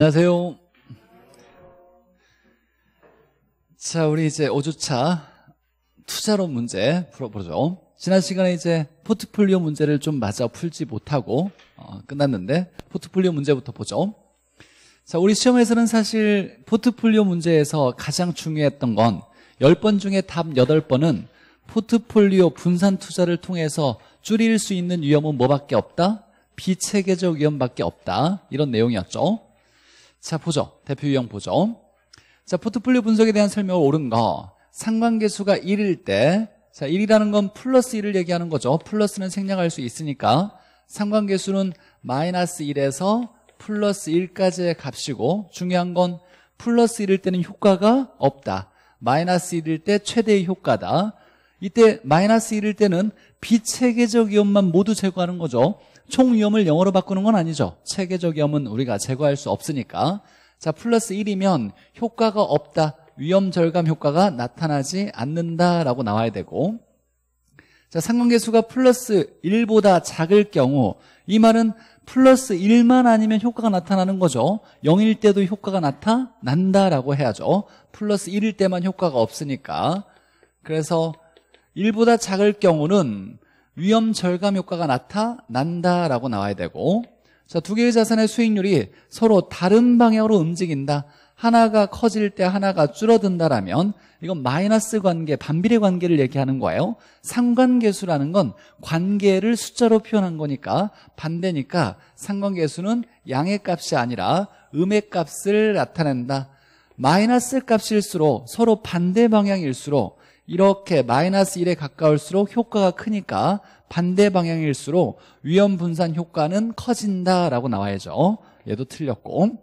안녕하세요. 자, 우리 이제 5주차 투자론 문제 풀어보죠. 지난 시간에 이제 포트폴리오 문제를 좀 맞아 풀지 못하고 어, 끝났는데 포트폴리오 문제부터 보죠. 자, 우리 시험에서는 사실 포트폴리오 문제에서 가장 중요했던 건 10번 중에 답 8번은 포트폴리오 분산 투자를 통해서 줄일 수 있는 위험은 뭐밖에 없다? 비체계적 위험밖에 없다. 이런 내용이었죠. 자, 보죠. 대표 유형 보죠. 자, 포트폴리오 분석에 대한 설명을 옳은 거. 상관계수가 1일 때, 자, 1이라는 건 플러스 1을 얘기하는 거죠. 플러스는 생략할 수 있으니까 상관계수는 마이너스 1에서 플러스 1까지의 값이고 중요한 건 플러스 1일 때는 효과가 없다. 마이너스 1일 때 최대의 효과다. 이때 마이너스 1일 때는 비체계적 이온만 모두 제거하는 거죠. 총위험을 영어로 바꾸는 건 아니죠. 체계적 위험은 우리가 제거할 수 없으니까. 자, 플러스 1이면 효과가 없다. 위험 절감 효과가 나타나지 않는다라고 나와야 되고 자, 상관계수가 플러스 1보다 작을 경우 이 말은 플러스 1만 아니면 효과가 나타나는 거죠 0일 때도 효과가 나타난다라고 해야죠 플러스 1일 때만 효과가 없으니까 그래서 1보다 작을 경우는 위험 절감 효과가 나타난다라고 나와야 되고 자, 두 개의 자산의 수익률이 서로 다른 방향으로 움직인다. 하나가 커질 때 하나가 줄어든다라면 이건 마이너스 관계, 반비례 관계를 얘기하는 거예요. 상관계수라는 건 관계를 숫자로 표현한 거니까 반대니까 상관계수는 양의 값이 아니라 음의 값을 나타낸다. 마이너스 값일수록 서로 반대 방향일수록 이렇게 마이너스 1에 가까울수록 효과가 크니까 반대 방향일수록 위험 분산 효과는 커진다라고 나와야죠. 얘도 틀렸고.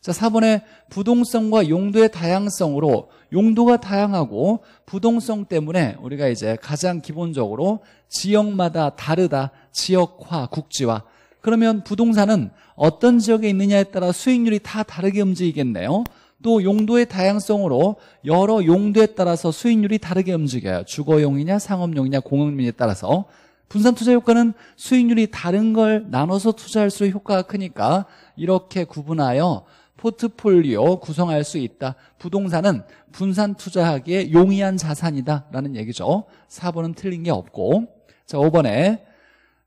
자, 4번에 부동성과 용도의 다양성으로 용도가 다양하고 부동성 때문에 우리가 이제 가장 기본적으로 지역마다 다르다. 지역화, 국지화. 그러면 부동산은 어떤 지역에 있느냐에 따라 수익률이 다 다르게 움직이겠네요. 또 용도의 다양성으로 여러 용도에 따라서 수익률이 다르게 움직여요. 주거용이냐 상업용이냐 공용용에 따라서 분산 투자 효과는 수익률이 다른 걸 나눠서 투자할수록 효과가 크니까 이렇게 구분하여 포트폴리오 구성할 수 있다. 부동산은 분산 투자하기에 용이한 자산이다라는 얘기죠. 4번은 틀린 게 없고 자 5번에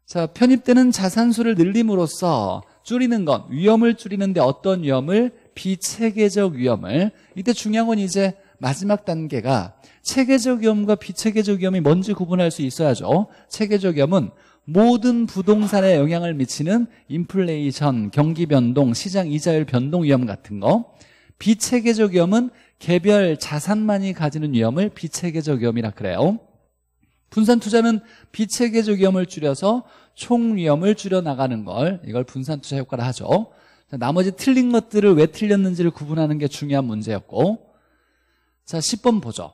자 편입되는 자산수를 늘림으로써 줄이는 건 위험을 줄이는데 어떤 위험을 비체계적 위험을 이때 중요한 건 이제 마지막 단계가 체계적 위험과 비체계적 위험이 뭔지 구분할 수 있어야죠. 체계적 위험은 모든 부동산에 영향을 미치는 인플레이션, 경기 변동, 시장 이자율 변동 위험 같은 거. 비체계적 위험은 개별 자산만이 가지는 위험을 비체계적 위험이라 그래요. 분산 투자는 비체계적 위험을 줄여서 총 위험을 줄여나가는 걸 이걸 분산 투자 효과라 하죠. 자, 나머지 틀린 것들을 왜 틀렸는지를 구분하는 게 중요한 문제였고 자 10번 보죠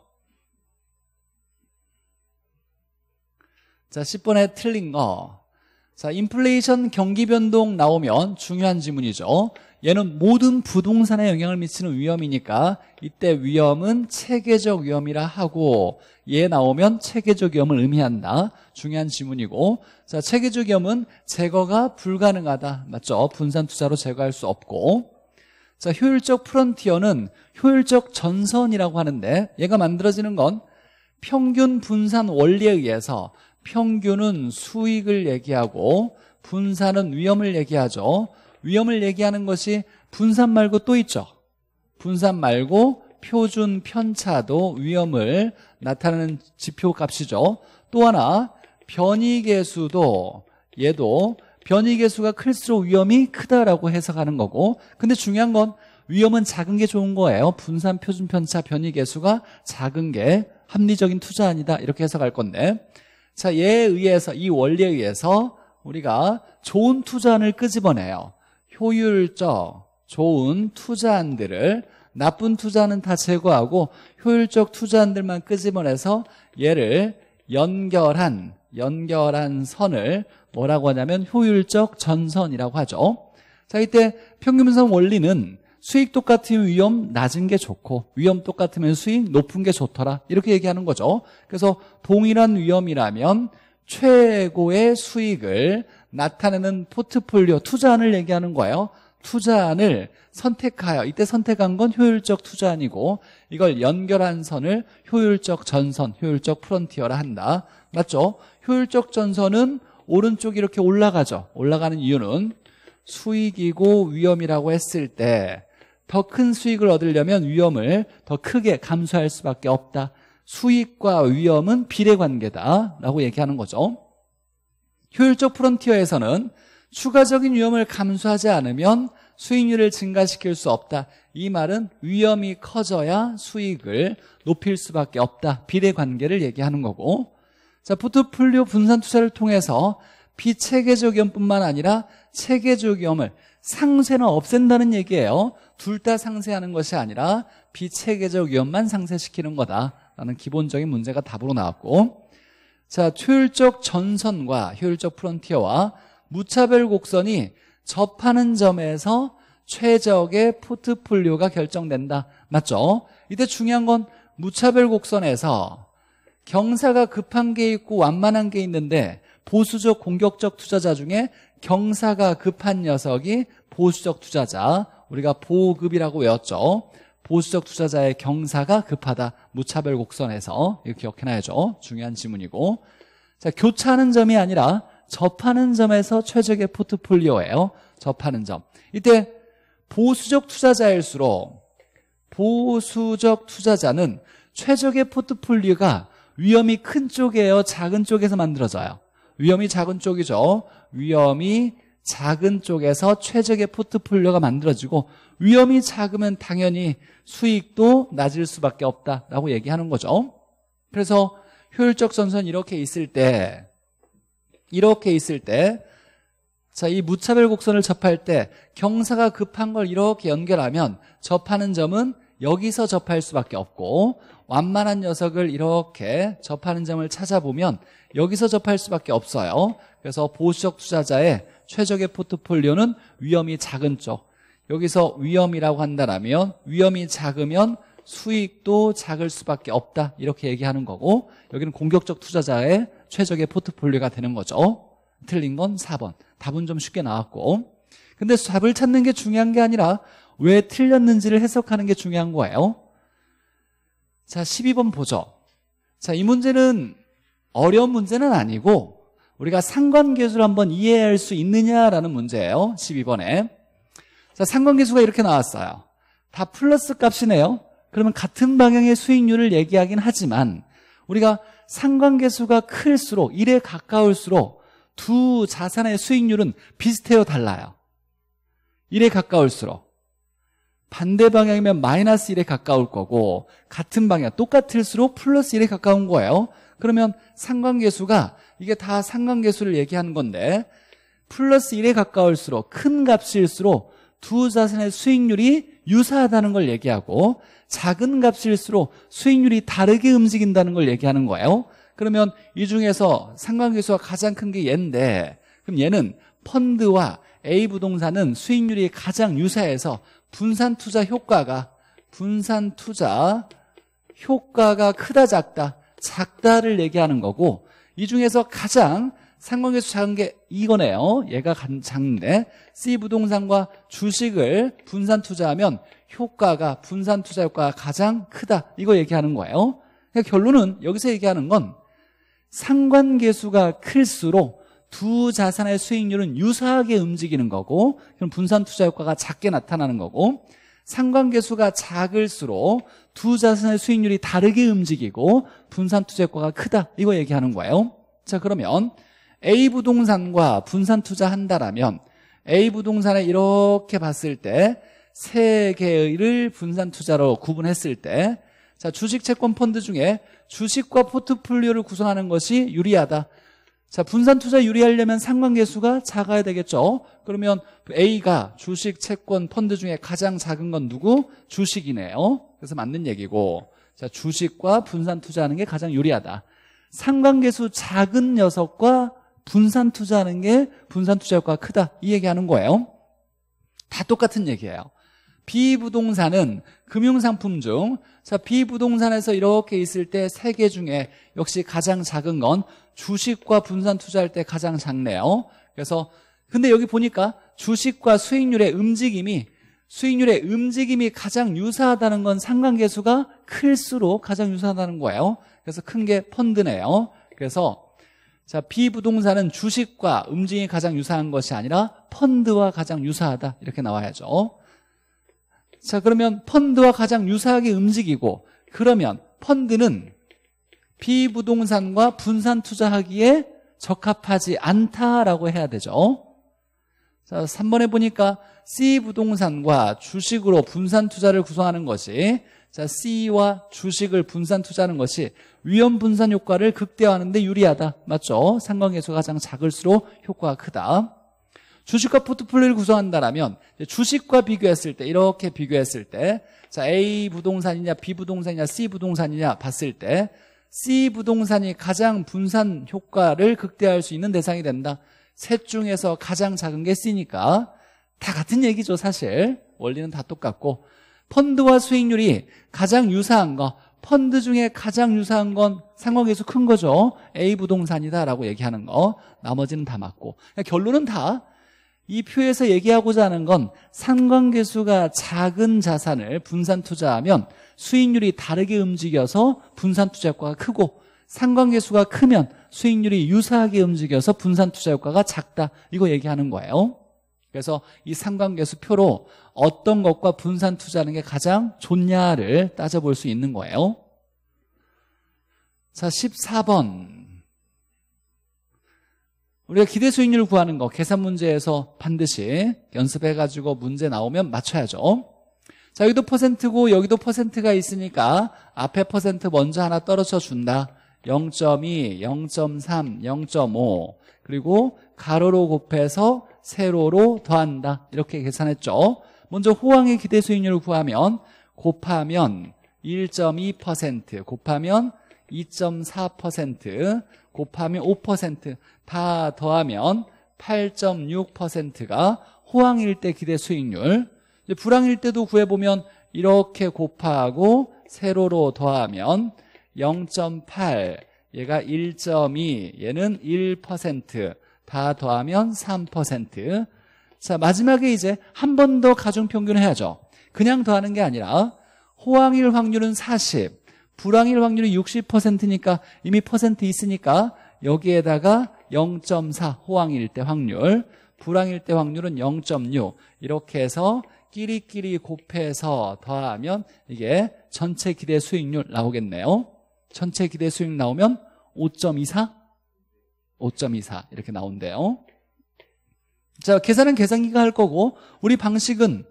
자 10번에 틀린 거자 인플레이션 경기 변동 나오면 중요한 지문이죠 얘는 모든 부동산에 영향을 미치는 위험이니까 이때 위험은 체계적 위험이라 하고 얘 나오면 체계적 위험을 의미한다. 중요한 지문이고 자 체계적 위험은 제거가 불가능하다. 맞죠? 분산 투자로 제거할 수 없고 자 효율적 프론티어는 효율적 전선이라고 하는데 얘가 만들어지는 건 평균 분산 원리에 의해서 평균은 수익을 얘기하고 분산은 위험을 얘기하죠. 위험을 얘기하는 것이 분산 말고 또 있죠. 분산 말고 표준 편차도 위험을 나타내는 지표 값이죠. 또 하나 변이 계수도 얘도 변이 계수가 클수록 위험이 크다라고 해석하는 거고 근데 중요한 건 위험은 작은 게 좋은 거예요. 분산 표준 편차 변이 계수가 작은 게 합리적인 투자 아니다 이렇게 해석할 건데 자 얘에 의해서 이 원리에 의해서 우리가 좋은 투자안을 끄집어내요. 효율적 좋은 투자안들을 나쁜 투자는 다 제거하고 효율적 투자안들만 끄집어내서 얘를 연결한 연결한 선을 뭐라고 하냐면 효율적 전선이라고 하죠. 자 이때 평균선 원리는 수익 똑같으면 위험 낮은 게 좋고 위험 똑같으면 수익 높은 게 좋더라 이렇게 얘기하는 거죠 그래서 동일한 위험이라면 최고의 수익을 나타내는 포트폴리오 투자안을 얘기하는 거예요. 투자안을 선택하여 이때 선택한 건 효율적 투자안이고 이걸 연결한 선을 효율적 전선, 효율적 프론티어라 한다. 맞죠? 효율적 전선은 오른쪽 이렇게 올라가죠. 올라가는 이유는 수익이고 위험이라고 했을 때 더 큰 수익을 얻으려면 위험을 더 크게 감수할 수밖에 없다. 수익과 위험은 비례 관계다라고 얘기하는 거죠. 효율적 프론티어에서는 추가적인 위험을 감수하지 않으면 수익률을 증가시킬 수 없다. 이 말은 위험이 커져야 수익을 높일 수밖에 없다. 비례 관계를 얘기하는 거고. 자, 포트폴리오 분산 투자를 통해서 비체계적 위험뿐만 아니라 체계적 위험을 상쇄는 없앤다는 얘기예요. 둘 다 상쇄하는 것이 아니라 비체계적 위험만 상쇄시키는 거다라는 기본적인 문제가 답으로 나왔고 자, 효율적 전선과 효율적 프론티어와 무차별 곡선이 접하는 점에서 최적의 포트폴리오가 결정된다. 맞죠? 이때 중요한 건 무차별 곡선에서 경사가 급한 게 있고 완만한 게 있는데 보수적 공격적 투자자 중에 경사가 급한 녀석이 보수적 투자자 우리가 보급이라고 외웠죠 보수적 투자자의 경사가 급하다. 무차별 곡선에서 이거 기억해놔야죠. 중요한 지문이고 자 교차하는 점이 아니라 접하는 점에서 최적의 포트폴리오예요. 접하는 점. 이때 보수적 투자자일수록 보수적 투자자는 최적의 포트폴리오가 위험이 큰 쪽이에요? 작은 쪽에서 만들어져요? 위험이 작은 쪽이죠. 위험이 작은 쪽에서 최적의 포트폴리오가 만들어지고 위험이 작으면 당연히 수익도 낮을 수밖에 없다라고 얘기하는 거죠. 그래서 효율적 선선 이렇게 있을 때 이렇게 있을 때 자, 이 무차별 곡선을 접할 때 경사가 급한 걸 이렇게 연결하면 접하는 점은 여기서 접할 수밖에 없고 완만한 녀석을 이렇게 접하는 점을 찾아보면 여기서 접할 수밖에 없어요. 그래서 보수적 투자자의 최적의 포트폴리오는 위험이 작은 쪽. 여기서 위험이라고 한다면 위험이 작으면 수익도 작을 수밖에 없다 이렇게 얘기하는 거고 여기는 공격적 투자자의 최적의 포트폴리오가 되는 거죠 틀린 건 4번 답은 좀 쉽게 나왔고 근데 답을 찾는 게 중요한 게 아니라 왜 틀렸는지를 해석하는 게 중요한 거예요 자 12번 보죠 자 이 문제는 어려운 문제는 아니고 우리가 상관계수를 한번 이해할 수 있느냐라는 문제예요 12번에 자 상관계수가 이렇게 나왔어요 다 플러스 값이네요 그러면 같은 방향의 수익률을 얘기하긴 하지만 우리가 상관계수가 클수록 1에 가까울수록 두 자산의 수익률은 비슷해요 달라요 1에 가까울수록 반대 방향이면 마이너스 1에 가까울 거고 같은 방향 똑같을수록 플러스 1에 가까운 거예요 그러면 상관계수가 이게 다 상관계수를 얘기하는 건데 플러스 1에 가까울수록 큰 값일수록 두 자산의 수익률이 유사하다는 걸 얘기하고 작은 값일수록 수익률이 다르게 움직인다는 걸 얘기하는 거예요 그러면 이 중에서 상관계수가 가장 큰 게 얘인데 그럼 얘는 펀드와 A부동산은 수익률이 가장 유사해서 분산 투자 효과가 분산 투자 효과가 크다 작다 작다를 얘기하는 거고 이 중에서 가장 상관계수 작은 게 이거네요. 얘가 작은데 C 부동산과 주식을 분산 투자하면 효과가 분산 투자 효과가 가장 크다. 이거 얘기하는 거예요. 그러니까 결론은 여기서 얘기하는 건 상관계수가 클수록 두 자산의 수익률은 유사하게 움직이는 거고 그럼 분산 투자 효과가 작게 나타나는 거고 상관계수가 작을수록 두 자산의 수익률이 다르게 움직이고 분산 투자 효과가 크다 이거 얘기하는 거예요 자 그러면 A 부동산과 분산 투자한다라면 A 부동산에 이렇게 봤을 때 세 개를 분산 투자로 구분했을 때 자, 주식 채권 펀드 중에 주식과 포트폴리오를 구성하는 것이 유리하다. 자, 분산 투자 유리하려면 상관계수가 작아야 되겠죠. 그러면 A가 주식 채권 펀드 중에 가장 작은 건 누구? 주식이네요. 그래서 맞는 얘기고 자 주식과 분산 투자하는 게 가장 유리하다. 상관계수 작은 녀석과 분산 투자하는 게 분산 투자 효과가 크다. 이 얘기하는 거예요. 다 똑같은 얘기예요. 비부동산은 금융상품 중, 자, 비부동산에서 이렇게 있을 때 세 개 중에 역시 가장 작은 건 주식과 분산 투자할 때 가장 작네요. 그래서, 근데 여기 보니까 주식과 수익률의 움직임이 수익률의 움직임이 가장 유사하다는 건 상관계수가 클수록 가장 유사하다는 거예요 그래서 큰 게 펀드네요 그래서 자 비부동산은 주식과 움직임이 가장 유사한 것이 아니라 펀드와 가장 유사하다 이렇게 나와야죠 자 그러면 펀드와 가장 유사하게 움직이고 그러면 펀드는 비부동산과 분산 투자하기에 적합하지 않다라고 해야 되죠 자, 3번에 보니까 C 부동산과 주식으로 분산 투자를 구성하는 것이 자, C와 주식을 분산 투자하는 것이 위험 분산 효과를 극대화하는 데 유리하다. 맞죠? 상관계수가 가장 작을수록 효과가 크다. 주식과 포트폴리오를 구성한다라면 주식과 비교했을 때 이렇게 비교했을 때 자, A 부동산이냐 B 부동산이냐 C 부동산이냐 봤을 때 C 부동산이 가장 분산 효과를 극대화할 수 있는 대상이 된다. 셋 중에서 가장 작은 게 C니까 다 같은 얘기죠 사실 원리는 다 똑같고 펀드와 수익률이 가장 유사한 거 펀드 중에 가장 유사한 건 상황에서 큰 거죠 A 부동산이다라고 얘기하는 거 나머지는 다 맞고 그러니까 결론은 다 이 표에서 얘기하고자 하는 건 상관계수가 작은 자산을 분산 투자하면 수익률이 다르게 움직여서 분산 투자 효과가 크고 상관계수가 크면 수익률이 유사하게 움직여서 분산 투자 효과가 작다 이거 얘기하는 거예요 그래서 이 상관계수 표로 어떤 것과 분산 투자하는 게 가장 좋냐를 따져볼 수 있는 거예요 자 14번 우리가 기대 수익률을 구하는 거 계산 문제에서 반드시 연습해가지고 문제 나오면 맞춰야죠 자 여기도 퍼센트고 여기도 퍼센트가 있으니까 앞에 퍼센트 먼저 하나 떨어져 준다 0.2, 0.3, 0.5 그리고 가로로 곱해서 세로로 더한다 이렇게 계산했죠 먼저 호황의 기대 수익률을 구하면 곱하면 1.2% 곱하면 2.4% 곱하면 5%다 더하면 8.6%가 호황일 때 기대 수익률 불황일 때도 구해보면 이렇게 곱하고 세로로 더하면 0.8 얘가 1.2 얘는 1%다 더하면 3%자 마지막에 이제 한 번 더 가중평균 해야죠 그냥 더하는 게 아니라 호황일 확률은 40 불황일 확률이 60%니까 이미 퍼센트 있으니까 여기에다가 0.4 호황일 때 확률 불황일 때 확률은 0.6 이렇게 해서 끼리끼리 곱해서 더하면 이게 전체 기대 수익률 나오겠네요 전체 기대 수익 나오면 5.24 5.24 이렇게 나온대요 자 계산은 계산기가 할 거고 우리 방식은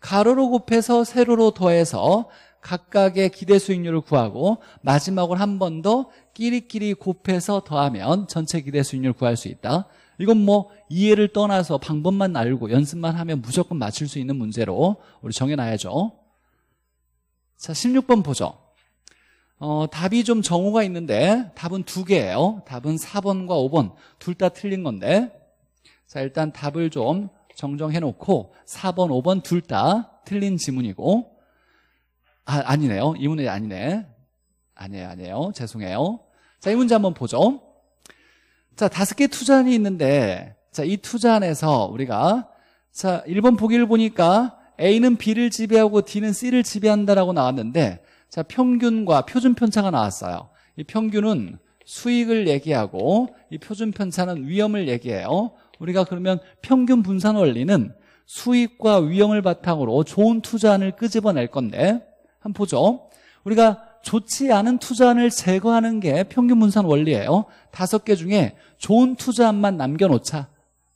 가로로 곱해서 세로로 더해서 각각의 기대 수익률을 구하고 마지막으로 한 번 더 끼리끼리 곱해서 더하면 전체 기대 수익률 을 구할 수 있다 이건 뭐 이해를 떠나서 방법만 알고 연습만 하면 무조건 맞출 수 있는 문제로 우리 정해놔야죠 자 16번 보죠 어, 답이 좀 정오가 있는데 답은 두 개예요. 답은 4번과 5번 둘 다 틀린 건데 자 일단 답을 좀 정정해놓고 4번, 5번 둘 다 틀린 지문이고 아, 아니네요. 이 문제 아니네. 아니에요, 아니에요. 죄송해요. 자, 이 문제 한번 보죠. 자, 다섯 개 투자안이 있는데 자, 이 투자안에서 우리가 자, 1번 보기를 보니까 A는 B를 지배하고 D는 C를 지배한다라고 나왔는데 자, 평균과 표준 편차가 나왔어요. 이 평균은 수익을 얘기하고 이 표준 편차는 위험을 얘기해요. 우리가 그러면 평균 분산 원리는 수익과 위험을 바탕으로 좋은 투자안을 끄집어낼 건데 한 번 보죠. 우리가 좋지 않은 투자안을 제거하는 게 평균 분산 원리예요. 다섯 개 중에 좋은 투자안만 남겨놓자.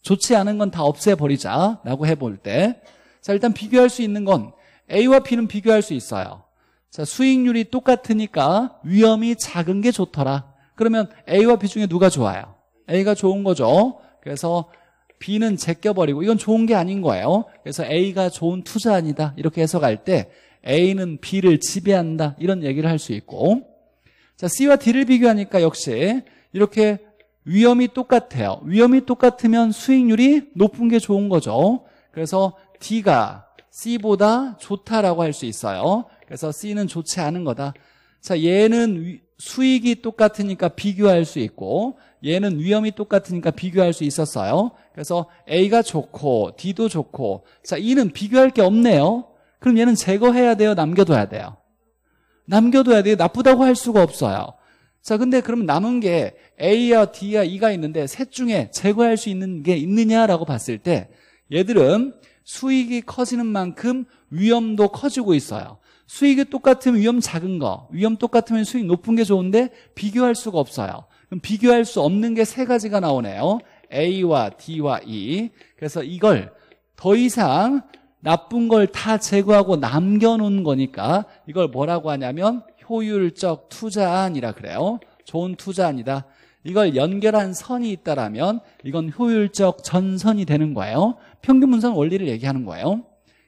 좋지 않은 건 다 없애버리자라고 해볼 때. 자, 일단 비교할 수 있는 건 A와 B는 비교할 수 있어요. 자, 수익률이 똑같으니까 위험이 작은 게 좋더라. 그러면 A와 B 중에 누가 좋아요? A가 좋은 거죠. 그래서 B는 제껴버리고 이건 좋은 게 아닌 거예요. 그래서 A가 좋은 투자 아니다. 이렇게 해석할 때 A는 B를 지배한다. 이런 얘기를 할 수 있고 자 C와 D를 비교하니까 역시 이렇게 위험이 똑같아요. 위험이 똑같으면 수익률이 높은 게 좋은 거죠. 그래서 D가 C보다 좋다라고 할 수 있어요. 그래서 C는 좋지 않은 거다. 자, 얘는 수익이 똑같으니까 비교할 수 있고 얘는 위험이 똑같으니까 비교할 수 있었어요. 그래서 A가 좋고 D도 좋고 자, E는 비교할 게 없네요. 그럼 얘는 제거해야 돼요? 남겨둬야 돼요? 남겨둬야 돼요. 나쁘다고 할 수가 없어요. 자, 근데 그럼 남은 게 a 와 D야 E가 있는데 셋 중에 제거할 수 있는 게 있느냐라고 봤을 때 얘들은 수익이 커지는 만큼 위험도 커지고 있어요. 수익이 똑같으면 위험 작은 거, 위험 똑같으면 수익 높은 게 좋은데 비교할 수가 없어요. 그럼 비교할 수 없는 게 세 가지가 나오네요. A와 D와 E. 그래서 이걸 더 이상 나쁜 걸 다 제거하고 남겨놓은 거니까 이걸 뭐라고 하냐면 효율적 투자안이라 그래요. 좋은 투자안이다. 이걸 연결한 선이 있다라면 이건 효율적 전선이 되는 거예요. 평균 분산 원리를 얘기하는 거예요.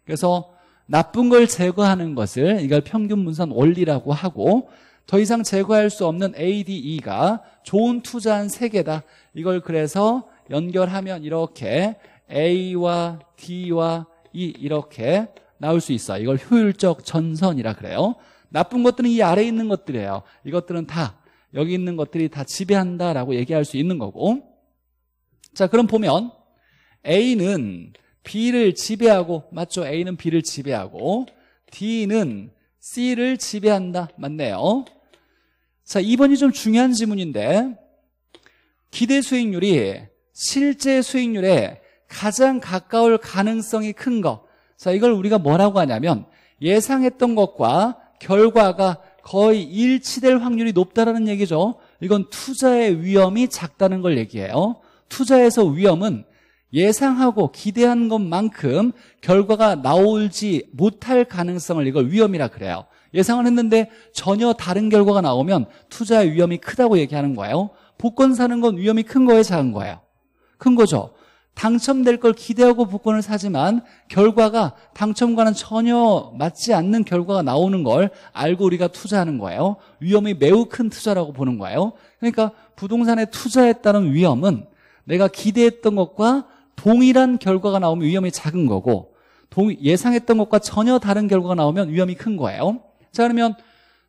그래서 나쁜 걸 제거하는 것을 이걸 평균 분산 원리라고 하고 더 이상 제거할 수 없는 ADE가 좋은 투자한 세개다 이걸 그래서 연결하면 이렇게 A와 D와 E 이렇게 나올 수 있어 이걸 효율적 전선이라 그래요 나쁜 것들은 이 아래에 있는 것들이에요 이것들은 다 여기 있는 것들이 다 지배한다라고 얘기할 수 있는 거고 자 그럼 보면 A는 B를 지배하고 맞죠? A는 B를 지배하고 D는 C를 지배한다 맞네요 자 2번이 좀 중요한 지문인데 기대 수익률이 실제 수익률에 가장 가까울 가능성이 큰 거. 자, 이걸 우리가 뭐라고 하냐면 예상했던 것과 결과가 거의 일치될 확률이 높다라는 얘기죠. 이건 투자의 위험이 작다는 걸 얘기해요. 투자에서 위험은 예상하고 기대한 것만큼 결과가 나오지 못할 가능성을 이걸 위험이라 그래요. 예상을 했는데 전혀 다른 결과가 나오면 투자의 위험이 크다고 얘기하는 거예요. 복권 사는 건 위험이 큰 거예요, 작은 거예요? 큰 거죠. 당첨될 걸 기대하고 복권을 사지만 결과가 당첨과는 전혀 맞지 않는 결과가 나오는 걸 알고 우리가 투자하는 거예요. 위험이 매우 큰 투자라고 보는 거예요. 그러니까 부동산에 투자했다는 위험은 내가 기대했던 것과 동일한 결과가 나오면 위험이 작은 거고 동, 예상했던 것과 전혀 다른 결과가 나오면 위험이 큰 거예요. 자 그러면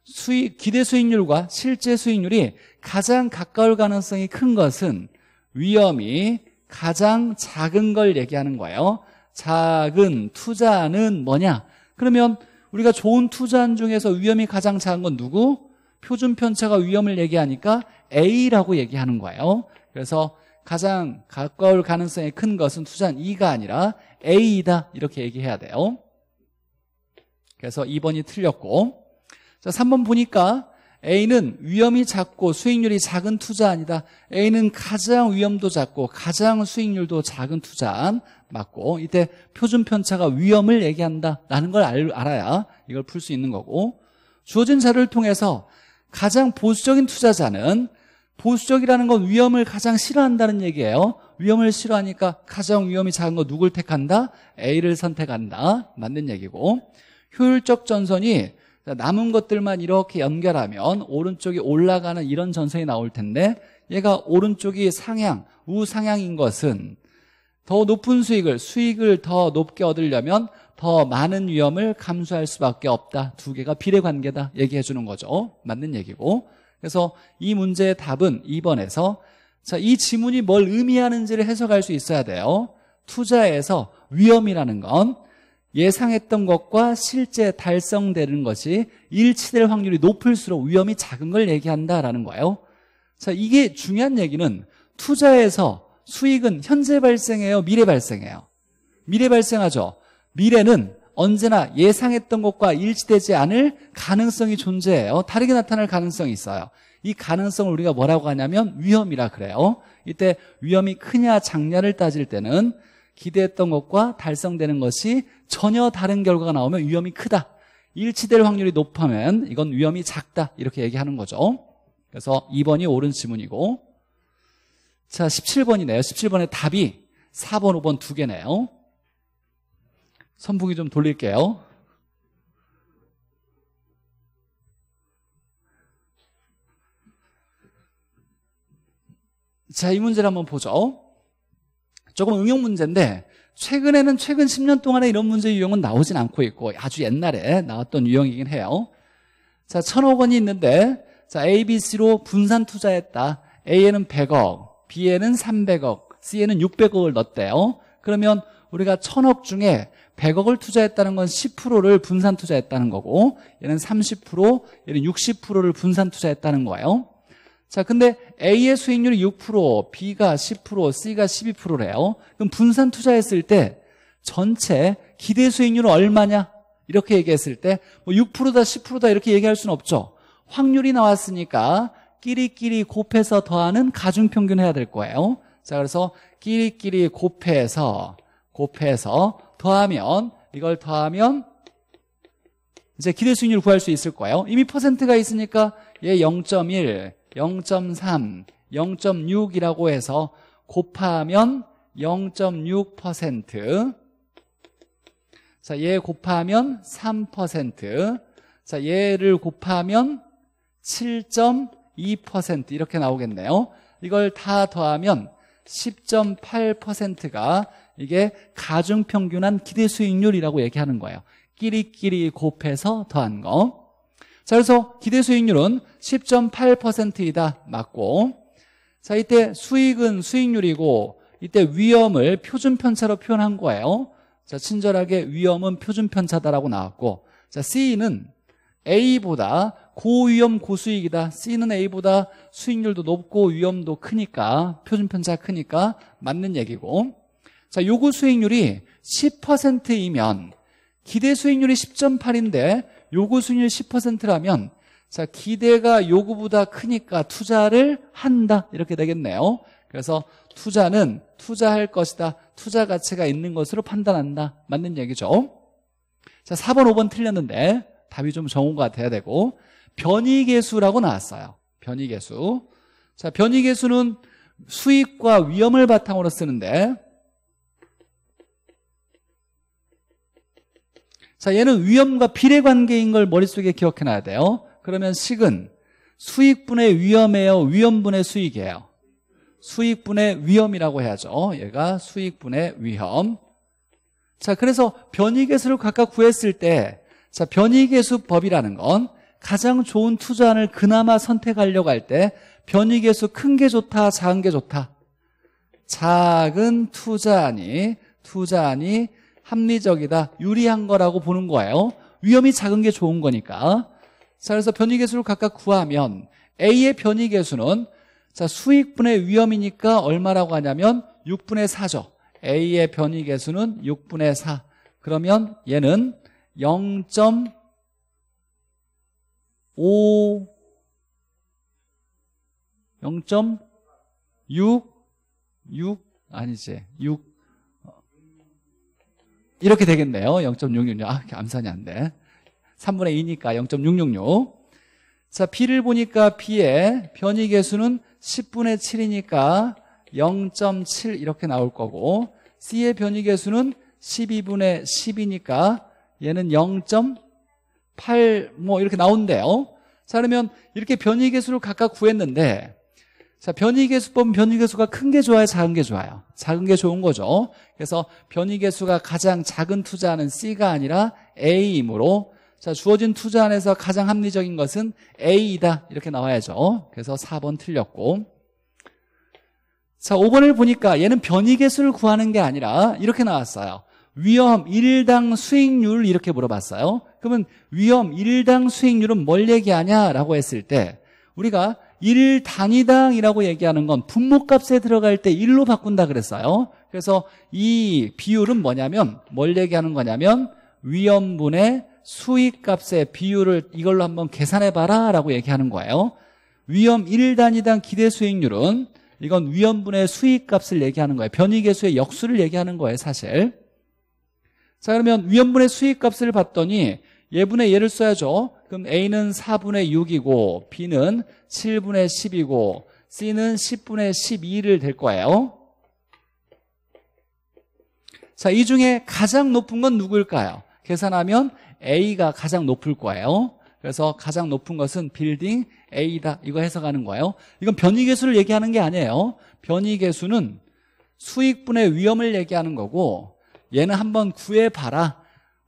수익, 기대 수익률과 실제 수익률이 가장 가까울 가능성이 큰 것은 위험이 가장 작은 걸 얘기하는 거예요. 작은 투자는 뭐냐? 그러면 우리가 좋은 투자한 중에서 위험이 가장 작은 건 누구? 표준 편차가 위험을 얘기하니까 A라고 얘기하는 거예요. 그래서 가장 가까울 가능성이 큰 것은 투자한 E가 아니라 A이다 이렇게 얘기해야 돼요 그래서 2번이 틀렸고 자 3번 보니까 A는 위험이 작고 수익률이 작은 투자 아니다 A는 가장 위험도 작고 가장 수익률도 작은 투자 맞고 이때 표준 편차가 위험을 얘기한다라는 걸 알아야 이걸 풀 수 있는 거고 주어진 자료를 통해서 가장 보수적인 투자자는 보수적이라는 건 위험을 가장 싫어한다는 얘기예요. 위험을 싫어하니까 가장 위험이 작은 거 누굴 택한다? A를 선택한다. 맞는 얘기고 효율적 전선이 남은 것들만 이렇게 연결하면 오른쪽이 올라가는 이런 전선이 나올 텐데 얘가 오른쪽이 상향, 우상향인 것은 더 높은 수익을 수익을 더 높게 얻으려면 더 많은 위험을 감수할 수밖에 없다. 두 개가 비례관계다 얘기해 주는 거죠. 맞는 얘기고 그래서 이 문제의 답은 2번에서 자, 이 지문이 뭘 의미하는지를 해석할 수 있어야 돼요. 투자에서 위험이라는 건 예상했던 것과 실제 달성되는 것이 일치될 확률이 높을수록 위험이 작은 걸 얘기한다라는 거예요. 자, 이게 중요한 얘기는 투자에서 수익은 현재 발생해요? 미래 발생해요? 미래 발생하죠. 미래는 언제나 예상했던 것과 일치되지 않을 가능성이 존재해요. 어, 다르게 나타날 가능성이 있어요. 이 가능성을 우리가 뭐라고 하냐면 위험이라 그래요. 이때 위험이 크냐 작냐를 따질 때는 기대했던 것과 달성되는 것이 전혀 다른 결과가 나오면 위험이 크다. 일치될 확률이 높으면 이건 위험이 작다. 이렇게 얘기하는 거죠. 그래서 2번이 옳은 지문이고 자 17번이네요. 17번의 답이 4번, 5번 두 개네요. 선풍기 좀 돌릴게요. 자, 이 문제를 한번 보죠. 조금 응용 문제인데, 최근에는 최근 10년 동안에 이런 문제 유형은 나오진 않고 있고, 아주 옛날에 나왔던 유형이긴 해요. 자, 1000억 원이 있는데, 자, A, B, C로 분산 투자했다. A에는 100억, B에는 300억, C에는 600억을 넣었대요. 그러면 우리가 천0억 중에 100억을 투자했다는 건 10%를 분산 투자했다는 거고 얘는 30%, 얘는 60%를 분산 투자했다는 거예요. 자, 근데 A의 수익률이 6%, B가 10%, C가 12%래요. 그럼 분산 투자했을 때 전체 기대 수익률은 얼마냐? 이렇게 얘기했을 때뭐 6%다 10%다 이렇게 얘기할 수는 없죠. 확률이 나왔으니까 끼리끼리 곱해서 더하는 가중평균 해야 될 거예요. 자, 그래서 끼리끼리 곱해서 곱해서 더하면 이걸 더하면 이제 기대 수익률 구할 수 있을 거예요. 이미 퍼센트가 있으니까 얘 0.1, 0.3, 0.6이라고 해서 곱하면 0.6% 자, 얘 곱하면 3% 자, 얘를 곱하면 7.2% 이렇게 나오겠네요. 이걸 다 더하면 10.8%가 이게 가중평균한 기대 수익률이라고 얘기하는 거예요. 끼리끼리 곱해서 더한 거. 자, 그래서 기대 수익률은 10.8%이다. 맞고. 자, 이때 수익은 수익률이고, 이때 위험을 표준 편차로 표현한 거예요. 자, 친절하게 위험은 표준 편차다라고 나왔고, 자, C는 A보다 고위험 고수익이다. C는 A보다 수익률도 높고 위험도 크니까 표준 편차 크니까 맞는 얘기고 자, 요구 수익률이 10%이면 기대 수익률이 10.8인데 요구 수익률 10%라면 자, 기대가 요구보다 크니까 투자를 한다. 이렇게 되겠네요. 그래서 투자는 투자할 것이다. 투자 가치가 있는 것으로 판단한다. 맞는 얘기죠. 자, 4번, 5번 틀렸는데 답이 좀 정오가 돼야 되고 변이계수라고 나왔어요. 변이계수. 자, 변이계수는 수익과 위험을 바탕으로 쓰는데 자, 얘는 위험과 비례 관계인 걸 머릿속에 기억해 놔야 돼요. 그러면 식은 수익분의 위험이에요. 위험분의 수익이에요. 수익분의 위험이라고 해야죠. 얘가 수익분의 위험. 자, 그래서 변이계수를 각각 구했을 때, 자, 변이계수법이라는 건 가장 좋은 투자안을 그나마 선택하려고 할 때 변이계수 큰 게 좋다, 작은 게 좋다. 작은 투자안이, 투자안이 합리적이다, 유리한 거라고 보는 거예요. 위험이 작은 게 좋은 거니까. 자, 그래서 변이계수를 각각 구하면 A의 변이계수는 자, 수익분의 위험이니까 얼마라고 하냐면 6분의 4죠. A의 변이계수는 6분의 4. 그러면 얘는 0.5 0.6 6 아니지 6 이렇게 되겠네요. 0.666. 아, 암산이 안 돼. 3분의 2니까 0.666. 자, B를 보니까 B의 변이 개수는 10분의 7이니까 0.7 이렇게 나올 거고 C의 변이 개수는 12분의 10이니까 얘는 0.8 뭐 이렇게 나온대요. 자, 그러면 이렇게 변이 개수를 각각 구했는데 자, 변이계수법은 변이계수가 큰 게 좋아요? 작은 게 좋아요? 작은 게 좋은 거죠. 그래서 변이계수가 가장 작은 투자는 C가 아니라 A이므로 자, 주어진 투자 안에서 가장 합리적인 것은 A이다. 이렇게 나와야죠. 그래서 4번 틀렸고. 자, 5번을 보니까 얘는 변이계수를 구하는 게 아니라 이렇게 나왔어요. 위험 1당 수익률 이렇게 물어봤어요. 그러면 위험 1당 수익률은 뭘 얘기하냐라고 했을 때 우리가 1단위당이라고 얘기하는 건 분모값에 들어갈 때 1로 바꾼다 그랬어요. 그래서 이 비율은 뭐냐면 뭘 얘기하는 거냐면 위험분의 수익값의 비율을 이걸로 한번 계산해봐라 라고 얘기하는 거예요. 위험 1단위당 기대 수익률은 이건 위험분의 수익값을 얘기하는 거예요. 변이계수의 역수를 얘기하는 거예요 사실. 자 그러면 위험분의 수익값을 봤더니 예분의 예를 써야죠. 그럼 A는 4분의 6이고 B는 7분의 10이고 C는 10분의 12를 될 거예요. 자, 이 중에 가장 높은 건 누구일까요? 계산하면 A가 가장 높을 거예요. 그래서 가장 높은 것은 빌딩 A다. 이거 해석하는 거예요. 이건 변이계수를 얘기하는 게 아니에요. 변이계수는 수익분의 위험을 얘기하는 거고 얘는 한번 구해봐라.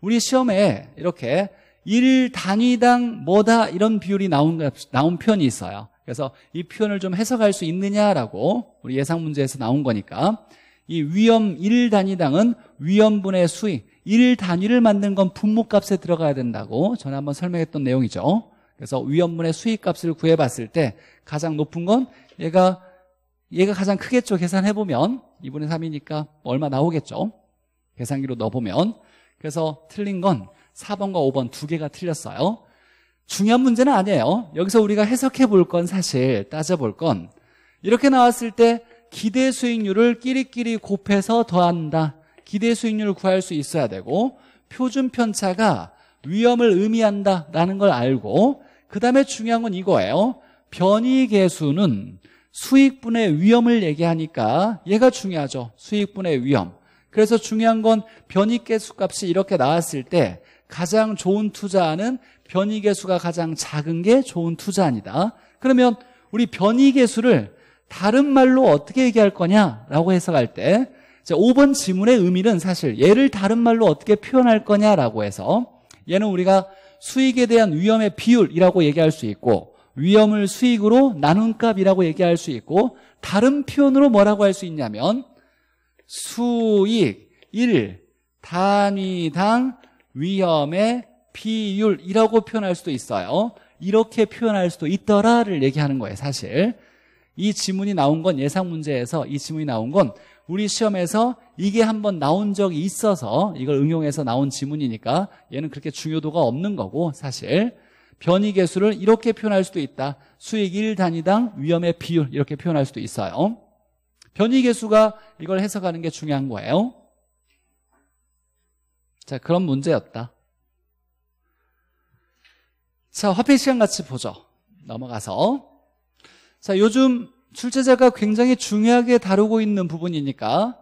우리 시험에 이렇게 1 단위당 뭐다 이런 비율이 나온, 나온 편이 있어요. 그래서 이 표현을 좀 해석할 수 있느냐라고 우리 예상 문제에서 나온 거니까 이 위험 1단위당은 위험분의 수익 1단위를 만든 건 분모값에 들어가야 된다고 전에 한번 설명했던 내용이죠 그래서 위험분의 수익값을 구해봤을 때 가장 높은 건 얘가 얘가 가장 크겠죠 계산해보면 2분의 3이니까 얼마 나오겠죠 계산기로 넣어보면 그래서 틀린 건 4번과 5번 두 개가 틀렸어요. 중요한 문제는 아니에요. 여기서 우리가 해석해 볼 건 사실 따져볼 건 이렇게 나왔을 때 기대 수익률을 끼리끼리 곱해서 더한다. 기대 수익률을 구할 수 있어야 되고 표준 편차가 위험을 의미한다라는 걸 알고 그 다음에 중요한 건 이거예요. 변이 계수는 수익분의 위험을 얘기하니까 얘가 중요하죠. 수익분의 위험. 그래서 중요한 건 변이계수 값이 이렇게 나왔을 때 가장 좋은 투자안은 변이계수가 가장 작은 게 좋은 투자아니다 그러면 우리 변이계수를 다른 말로 어떻게 얘기할 거냐라고 해석할 때 5번 지문의 의미는 사실 얘를 다른 말로 어떻게 표현할 거냐라고 해서 얘는 우리가 수익에 대한 위험의 비율이라고 얘기할 수 있고 위험을 수익으로 나눈 값이라고 얘기할 수 있고 다른 표현으로 뭐라고 할 수 있냐면 수익, 1 단위당 위험의 비율이라고 표현할 수도 있어요. 이렇게 표현할 수도 있더라를 얘기하는 거예요, 사실. 이 지문이 나온 건 예상 문제에서 이 지문이 나온 건 우리 시험에서 이게 한번 나온 적이 있어서 이걸 응용해서 나온 지문이니까 얘는 그렇게 중요도가 없는 거고 사실 변이 개수를 이렇게 표현할 수도 있다. 수익 1단위당 위험의 비율 이렇게 표현할 수도 있어요. 변이 개수가 이걸 해석하는 게 중요한 거예요. 자, 그런 문제였다. 자, 화폐 시간 같이 보죠. 넘어가서. 자, 요즘 출제자가 굉장히 중요하게 다루고 있는 부분이니까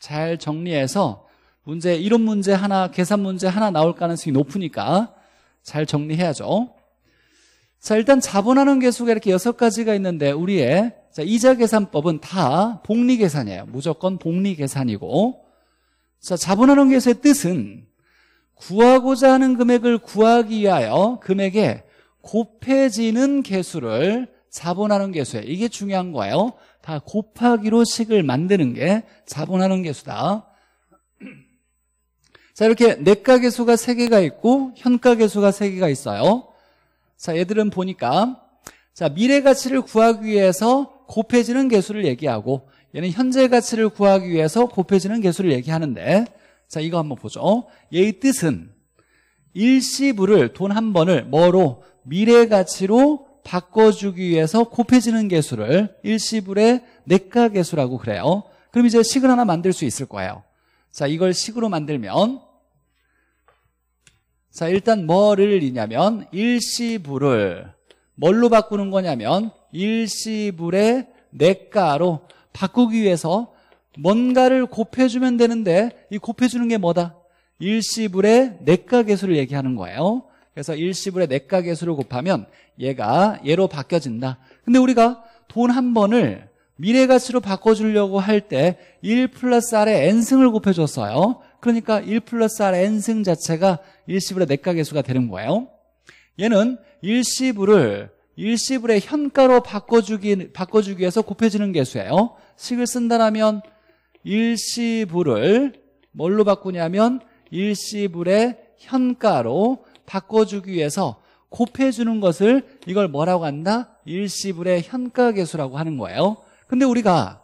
잘 정리해서 문제, 이론 문제 하나, 계산 문제 하나 나올 가능성이 높으니까 잘 정리해야죠. 자, 일단 자본하는 개수가 이렇게 여섯 가지가 있는데 우리의 자, 이자 계산법은 다 복리 계산이에요. 무조건 복리 계산이고. 자, 자본활용 계수의 뜻은 구하고자 하는 금액을 구하기 위하여 금액에 곱해지는 계수를 자본활용 계수에 이게 중요한 거예요. 다 곱하기로 식을 만드는 게 자본활용 계수다. 자, 이렇게 내가계수가 3개가 있고 현가계수가 3개가 있어요. 자, 얘들은 보니까 자, 미래 가치를 구하기 위해서 곱해지는 개수를 얘기하고 얘는 현재 가치를 구하기 위해서 곱해지는 개수를 얘기하는데 자 이거 한번 보죠 얘의 뜻은 일시불을 돈 한 번을 뭐로 미래 가치로 바꿔주기 위해서 곱해지는 개수를 일시불의 내가 개수라고 그래요 그럼 이제 식을 하나 만들 수 있을 거예요 자 이걸 식으로 만들면 자 일단 뭐를 이냐면 일시불을 뭘로 바꾸는 거냐면 일시불의 내가로 바꾸기 위해서 뭔가를 곱해주면 되는데 이 곱해주는 게 뭐다? 일시불의 내가 계수를 얘기하는 거예요 그래서 일시불의 내가 계수를 곱하면 얘가 얘로 바뀌어진다 근데 우리가 돈 한 번을 미래가치로 바꿔주려고 할 때 1 플러스 r 의 N승을 곱해줬어요 그러니까 1 플러스 R N승 자체가 일시불의 내가 계수가 되는 거예요 얘는 일시불을 일시불의 현가로 바꿔주기, 바꿔주기 위해서 곱해지는 개수예요. 식을 쓴다라면 일시불을 뭘로 바꾸냐면 일시불의 현가로 바꿔주기 위해서 곱해주는 것을 이걸 뭐라고 한다? 일시불의 현가계수라고 하는 거예요. 근데 우리가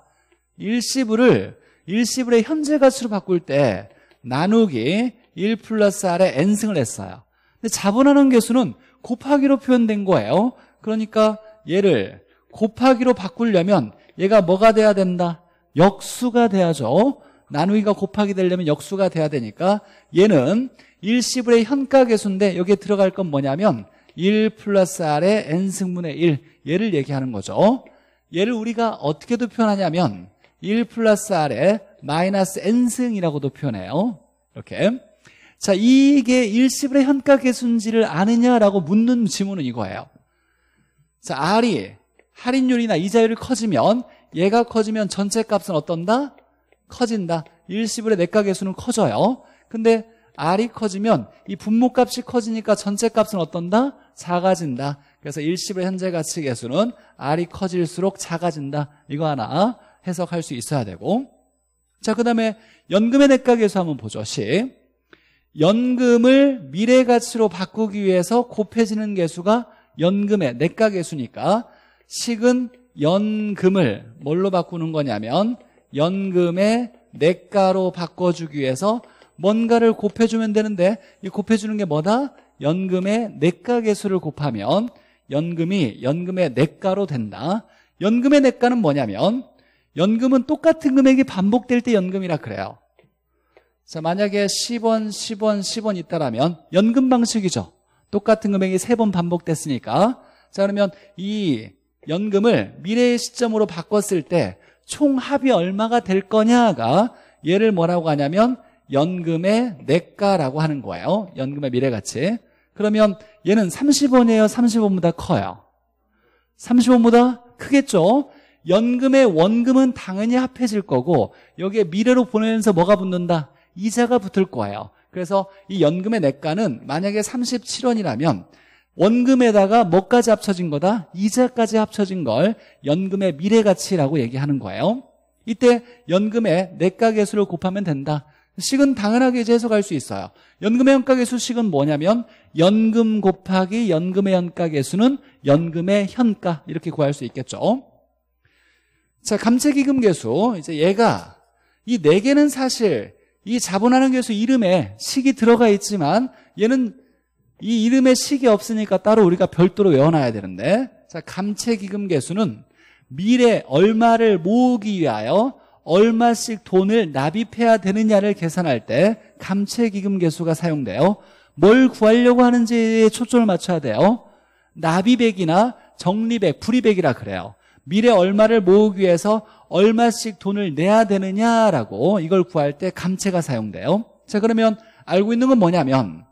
일시불을 일시불의 현재 가수로 바꿀 때 나누기 1 플러스 R에 N승을 했어요. 근데 자본하는 개수는 곱하기로 표현된 거예요. 그러니까 얘를 곱하기로 바꾸려면 얘가 뭐가 돼야 된다? 역수가 돼야죠. 나누기가 곱하기 되려면 역수가 돼야 되니까 얘는 일시불의 현가계수인데 여기에 들어갈 건 뭐냐면 1 플러스 R의 N승분의 1 얘를 얘기하는 거죠. 얘를 우리가 어떻게도 표현하냐면 1 플러스 R의 마이너스 N승이라고도 표현해요. 이렇게 자 이게 1시불의 현가계수인지를 아느냐라고 묻는 질문은 이거예요. 자, R이 할인율이나 이자율이 커지면 얘가 커지면 전체 값은 어떤다? 커진다. 일시불의 내가계수는 커져요. 근데 R이 커지면 이 분모값이 커지니까 전체 값은 어떤다? 작아진다. 그래서 일시불의 현재 가치 계수는 R이 커질수록 작아진다. 이거 하나 해석할 수 있어야 되고 자, 그 다음에 연금의 내가계수 한번 보죠. 시 연금을 미래 가치로 바꾸기 위해서 곱해지는 계수가 연금의 내과계수니까 식은 연금을 뭘로 바꾸는 거냐면 연금의 내과로 바꿔주기 위해서 뭔가를 곱해주면 되는데 이 곱해주는 게 뭐다? 연금의 내과 계수를 곱하면 연금이 연금의 내과로 된다 연금의 내과는 뭐냐면 연금은 똑같은 금액이 반복될 때 연금이라 그래요 자 만약에 10원, 10원, 10원 있다라면 연금 방식이죠 똑같은 금액이 세 번 반복됐으니까 자 그러면 이 연금을 미래의 시점으로 바꿨을 때 총합이 얼마가 될 거냐가 얘를 뭐라고 하냐면 연금의 내가라고 하는 거예요 연금의 미래가치 그러면 얘는 30원이에요 30원보다 커요 30원보다 크겠죠 연금의 원금은 당연히 합해질 거고 여기에 미래로 보내면서 뭐가 붙는다 이자가 붙을 거예요 그래서 이 연금의 내가는 만약에 37원이라면 원금에다가 뭐까지 합쳐진 거다? 이자까지 합쳐진 걸 연금의 미래가치라고 얘기하는 거예요 이때 연금의 내가계수를 곱하면 된다 식은 당연하게 이제 해석할 수 있어요 연금의 현가계수 식은 뭐냐면 연금 곱하기 연금의 현가계수는 연금의 현가 이렇게 구할 수 있겠죠 자 감채기금 계수 이제 얘가 이네 개는 사실 이 자본하는 교수 이름에 식이 들어가 있지만 얘는 이 이름에 식이 없으니까 따로 우리가 별도로 외워놔야 되는데 자 감채기금 개수는 미래 얼마를 모으기 위하여 얼마씩 돈을 납입해야 되느냐를 계산할 때 감채기금 개수가 사용돼요 뭘 구하려고 하는지에 초점을 맞춰야 돼요 납입액이나 적립액, 불입액이라 그래요 미래 얼마를 모으기 위해서 얼마씩 돈을 내야 되느냐라고 이걸 구할 때 감채가 사용돼요. 자, 그러면 알고 있는 건 뭐냐면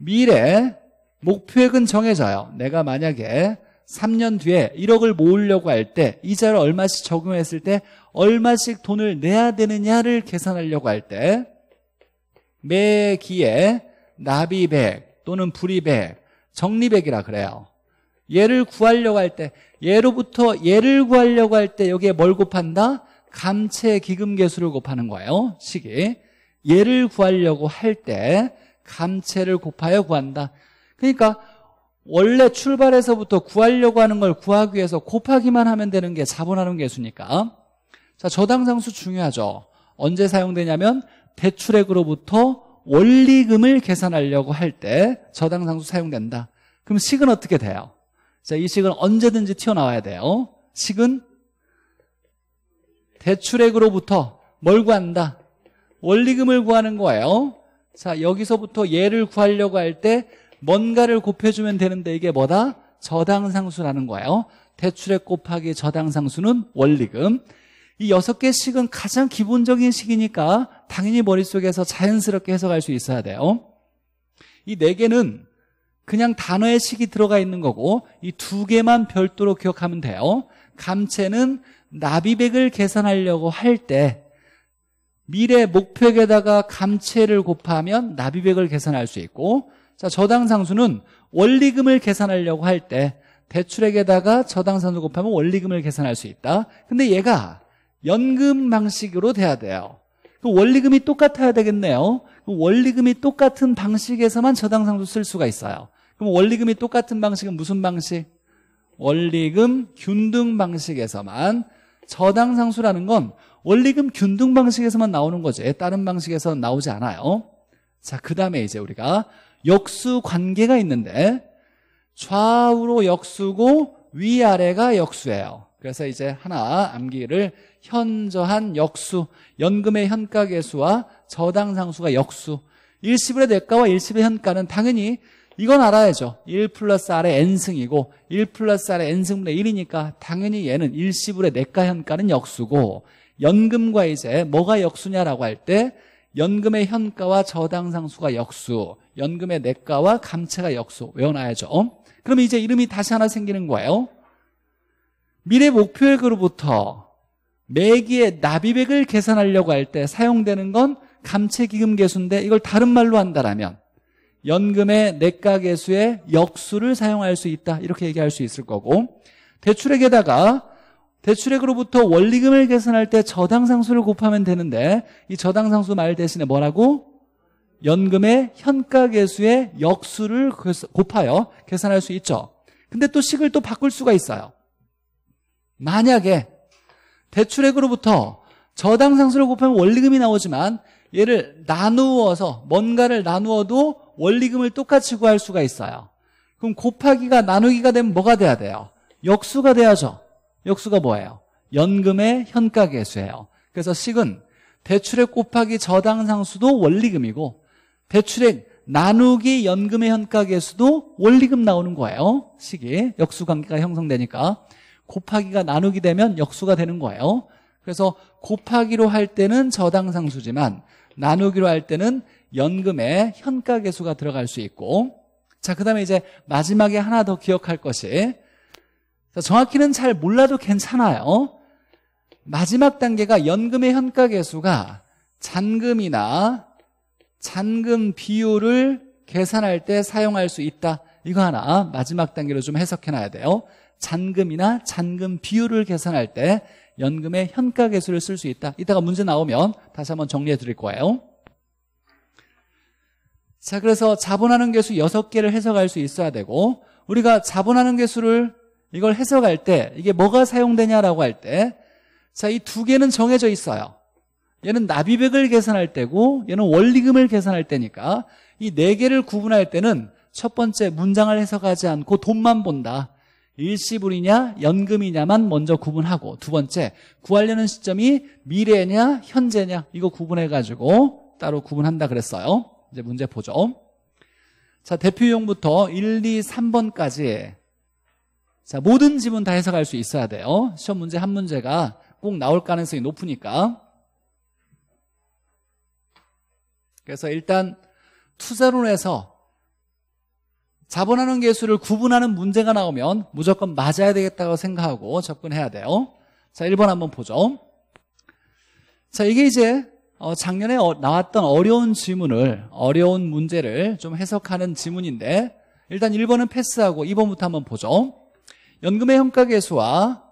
미래 목표액은 정해져요. 내가 만약에 3년 뒤에 1억을 모으려고 할 때 이자를 얼마씩 적용했을 때 얼마씩 돈을 내야 되느냐를 계산하려고 할 때 매기에 나비백 또는 불이백 정리백이라 그래요. 얘를 구하려고 할때 예로부터 예를 구하려고 할 때 여기에 뭘 곱한다? 감채 기금계수를 곱하는 거예요. 식이. 예를 구하려고 할 때감채를 곱하여 구한다. 그러니까 원래 출발에서부터 구하려고 하는 걸 구하기 위해서 곱하기만 하면 되는 게 자본하는 계수니까. 자, 저당상수 중요하죠. 언제 사용되냐면 대출액으로부터 원리금을 계산하려고 할 때 저당상수 사용된다. 그럼 식은 어떻게 돼요? 자, 이 식은 언제든지 튀어나와야 돼요. 식은 대출액으로부터 뭘 구한다? 원리금을 구하는 거예요. 자, 여기서부터 얘를 구하려고 할 때 뭔가를 곱해주면 되는데 이게 뭐다? 저당상수라는 거예요. 대출액 곱하기 저당상수는 원리금. 이 여섯 개 식은 가장 기본적인 식이니까 당연히 머릿속에서 자연스럽게 해석할 수 있어야 돼요. 이 네 개는 그냥 단어의 식이 들어가 있는 거고 이 두 개만 별도로 기억하면 돼요. 감채는 나비백을 계산하려고 할 때 미래 목표액에다가 감채를 곱하면 나비백을 계산할 수 있고 자 저당상수는 원리금을 계산하려고 할 때 대출액에다가 저당상수 곱하면 원리금을 계산할 수 있다. 근데 얘가 연금 방식으로 돼야 돼요. 그 원리금이 똑같아야 되겠네요. 원리금이 똑같은 방식에서만 저당상도쓸 수가 있어요. 그럼 원리금이 똑같은 방식은 무슨 방식? 원리금 균등 방식에서만 저당상수라는 건 원리금 균등 방식에서만 나오는 거죠. 다른 방식에서 나오지 않아요. 자, 그 다음에 이제 우리가 역수 관계가 있는데 좌우로 역수고 위아래가 역수예요. 그래서 이제 하나 암기를 현저한 역수, 연금의 현가계수와 저당 상수가 역수. 1시분의 대가와 1시분의 현가는 당연히 이건 알아야죠. 1 플러스 R의 N승이고 1 플러스 R의 N승분의 1이니까 당연히 얘는 1시분의 내가 현가는 역수고 연금과 이제 뭐가 역수냐라고 할 때 연금의 현가와 저당상수가 역수 연금의 내가와 감채가 역수 외워놔야죠. 그럼 이제 이름이 다시 하나 생기는 거예요. 미래 목표액으로부터 매기의 납입액을 계산하려고 할 때 사용되는 건 감채기금 계수인데 이걸 다른 말로 한다라면 연금의 내가 계수의 역수를 사용할 수 있다 이렇게 얘기할 수 있을 거고 대출액에다가 대출액으로부터 원리금을 계산할 때 저당상수를 곱하면 되는데 이 저당상수 말 대신에 뭐라고? 연금의 현가계수의 역수를 곱하여 계산할 수 있죠 근데 또 식을 또 바꿀 수가 있어요 만약에 대출액으로부터 저당상수를 곱하면 원리금이 나오지만 얘를 나누어서 뭔가를 나누어도 원리금을 똑같이 구할 수가 있어요. 그럼 곱하기가 나누기가 되면 뭐가 돼야 돼요? 역수가 돼야죠. 역수가 뭐예요? 연금의 현가계수예요. 그래서 식은 대출액 곱하기 저당상수도 원리금이고 대출액 나누기 연금의 현가계수도 원리금 나오는 거예요. 식이 역수관계가 형성되니까 곱하기가 나누기 되면 역수가 되는 거예요. 그래서 곱하기로 할 때는 저당상수지만 나누기로 할 때는 연금에 현가계수가 들어갈 수 있고 자, 그 다음에 이제 마지막에 하나 더 기억할 것이 자, 정확히는 잘 몰라도 괜찮아요. 마지막 단계가 연금의 현가계수가 잔금이나 잔금 비율을 계산할 때 사용할 수 있다. 이거 하나 마지막 단계로 좀 해석해놔야 돼요. 잔금이나 잔금 비율을 계산할 때 연금의 현가 계수를 쓸 수 있다. 이따가 문제 나오면 다시 한번 정리해 드릴 거예요. 자, 그래서 자본하는 계수 6개를 해석할 수 있어야 되고 우리가 자본하는 계수를 이걸 해석할 때 이게 뭐가 사용되냐라고 할 때 자, 이 두 개는 정해져 있어요. 얘는 납입액을 계산할 때고 얘는 원리금을 계산할 때니까 이 네 개를 구분할 때는 첫 번째 문장을 해석하지 않고 돈만 본다. 일시불이냐 연금이냐만 먼저 구분하고 두 번째 구하려는 시점이 미래냐 현재냐 이거 구분해가지고 따로 구분한다 그랬어요 이제 문제 보죠 자 대표용부터 1, 2, 3번까지 자 모든 지문 다 해석할 수 있어야 돼요 시험 문제 한 문제가 꼭 나올 가능성이 높으니까 그래서 일단 투자론에서 자본하는 개수를 구분하는 문제가 나오면 무조건 맞아야 되겠다고 생각하고 접근해야 돼요. 자, 1번 한번 보죠. 자, 이게 이제 어, 작년에 어, 나왔던 어려운 질문을, 어려운 문제를 좀 해석하는 질문인데 일단 1번은 패스하고 2번부터 한번 보죠. 연금의 형가계수와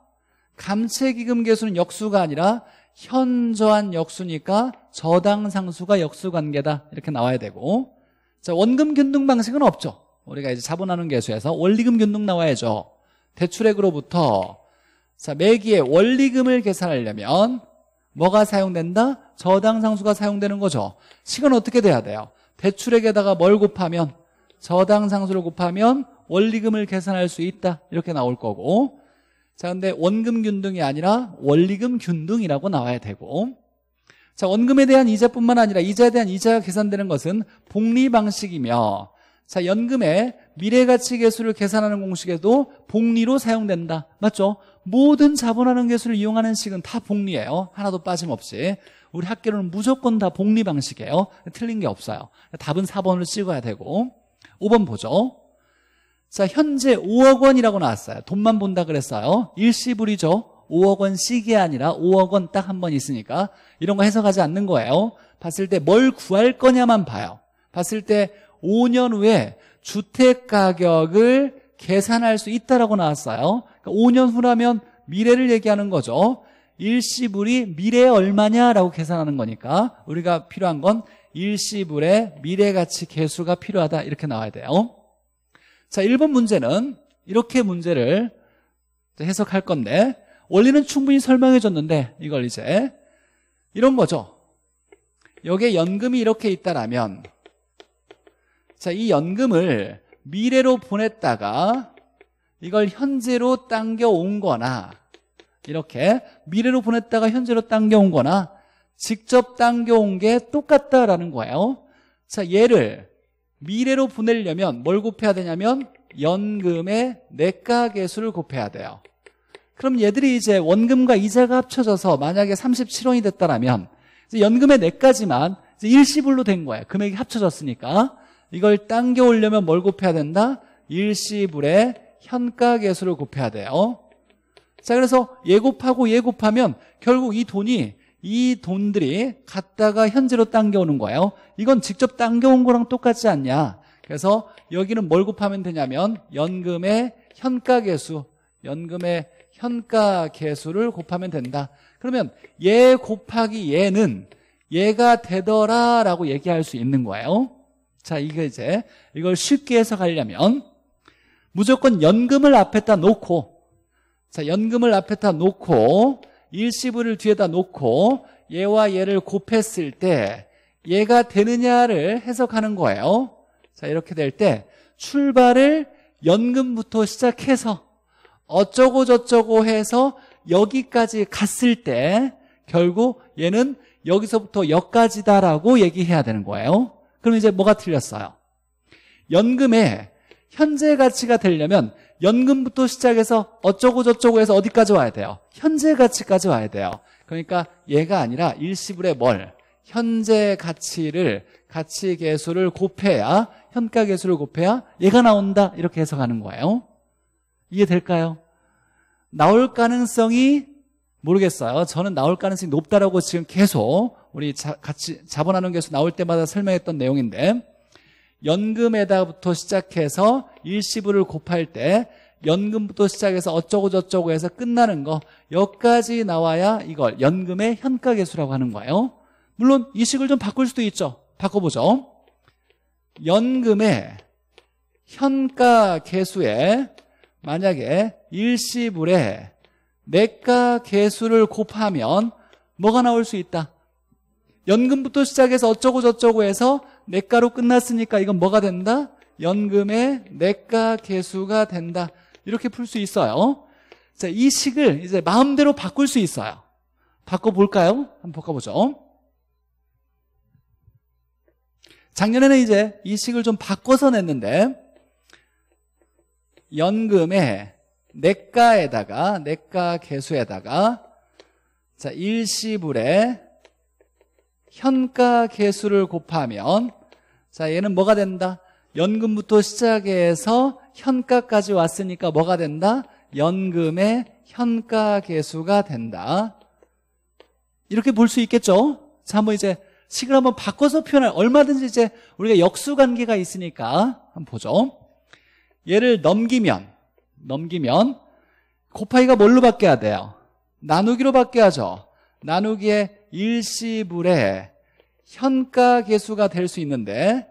감채기금계수는 역수가 아니라 현저한 역수니까 저당상수가 역수관계다 이렇게 나와야 되고 자 원금 균등 방식은 없죠 우리가 이제 차분하는 계수에서 원리금 균등 나와야죠. 대출액으로부터 자매기에 원리금을 계산하려면 뭐가 사용된다? 저당상수가 사용되는 거죠. 식은 어떻게 돼야 돼요? 대출액에다가 뭘 곱하면 저당상수를 곱하면 원리금을 계산할 수 있다 이렇게 나올 거고 자 근데 원금 균등이 아니라 원리금 균등이라고 나와야 되고 자 원금에 대한 이자뿐만 아니라 이자에 대한 이자가 계산되는 것은 복리 방식이며 자, 연금의 미래가치 계수를 계산하는 공식에도 복리로 사용된다. 맞죠? 모든 자본하는 계수를 이용하는 식은 다 복리예요. 하나도 빠짐없이. 우리 학교는 무조건 다 복리 방식이에요. 틀린 게 없어요. 답은 4번을 찍어야 되고. 5번 보죠. 자, 현재 5억 원이라고 나왔어요. 돈만 본다 그랬어요. 일시불이죠. 5억 원씩이 아니라 5억 원 딱 한 번 있으니까 이런 거 해석하지 않는 거예요. 봤을 때 뭘 구할 거냐만 봐요. 봤을 때 5년 후에 주택 가격을 계산할 수 있다라고 나왔어요. 그러니까 5년 후라면 미래를 얘기하는 거죠. 일시불이 미래에 얼마냐라고 계산하는 거니까 우리가 필요한 건 일시불의 미래가치 개수가 필요하다 이렇게 나와야 돼요. 자, 1번 문제는 이렇게 문제를 해석할 건데 원리는 충분히 설명해 줬는데 이걸 이제 이런 거죠. 여기에 연금이 이렇게 있다라면 자, 이 연금을 미래로 보냈다가 이걸 현재로 당겨온 거나 이렇게 미래로 보냈다가 현재로 당겨온 거나 직접 당겨온 게 똑같다라는 거예요 자 얘를 미래로 보내려면 뭘 곱해야 되냐면 연금의 내가계수를 곱해야 돼요 그럼 얘들이 이제 원금과 이자가 합쳐져서 만약에 37원이 됐다면 라 연금의 내까지만 일시불로 된 거예요 금액이 합쳐졌으니까 이걸 당겨 오려면 뭘 곱해야 된다? 일시불의 현가 계수를 곱해야 돼요. 자, 그래서 예곱하고 예곱하면 결국 이 돈이 이 돈들이 갔다가 현재로 당겨오는 거예요. 이건 직접 당겨온 거랑 똑같지 않냐? 그래서 여기는 뭘 곱하면 되냐면 연금의 현가 계수, 연금의 현가 계수를 곱하면 된다. 그러면 얘 곱하기 얘는 얘가 되더라라고 얘기할 수 있는 거예요. 자, 이거 이제 이걸 쉽게 해석하려면 무조건 연금을 앞에다 놓고 자, 연금을 앞에다 놓고 일시불을 뒤에다 놓고 얘와 얘를 곱했을 때 얘가 되느냐를 해석하는 거예요. 자, 이렇게 될 때 출발을 연금부터 시작해서 어쩌고 저쩌고 해서 여기까지 갔을 때 결국 얘는 여기서부터 여기까지다라고 얘기해야 되는 거예요. 그럼 이제 뭐가 틀렸어요? 연금의 현재 가치가 되려면 연금부터 시작해서 어쩌고 저쩌고 해서 어디까지 와야 돼요? 현재 가치까지 와야 돼요. 그러니까 얘가 아니라 일시불에 뭘? 현재 가치를 가치 계수를 곱해야 현가 계수를 곱해야 얘가 나온다 이렇게 해석하는 거예요. 이해될까요? 나올 가능성이 모르겠어요. 저는 나올 가능성이 높다라고 지금 계속 우리 자, 같이 자본하는 교수 나올 때마다 설명했던 내용인데 연금에다부터 시작해서 일시불을 곱할 때 연금부터 시작해서 어쩌고 저쩌고 해서 끝나는 거 여기까지 나와야 이걸 연금의 현가계수라고 하는 거예요 물론 이 식을 좀 바꿀 수도 있죠 바꿔보죠 연금의 현가계수에 만약에 일시불에 내가계수를 곱하면 뭐가 나올 수 있다 연금부터 시작해서 어쩌고 저쩌고 해서 내가로 끝났으니까 이건 뭐가 된다? 연금의 내가 개수가 된다. 이렇게 풀 수 있어요. 자, 이 식을 이제 마음대로 바꿀 수 있어요. 바꿔볼까요? 한번 바꿔보죠. 작년에는 이제 이 식을 좀 바꿔서 냈는데 연금의 내가에다가 내가 개수에다가 자 일시불에 현가 개수를 곱하면 자 얘는 뭐가 된다? 연금부터 시작해서 현가까지 왔으니까 뭐가 된다? 연금의 현가 개수가 된다 이렇게 볼 수 있겠죠? 자 한번 이제 식을 한번 바꿔서 표현할 얼마든지 이제 우리가 역수관계가 있으니까 한번 보죠 얘를 넘기면 넘기면 곱하기가 뭘로 바뀌어야 돼요? 나누기로 바뀌어야죠 나누기에 일시불에 현가 계수가 될 수 있는데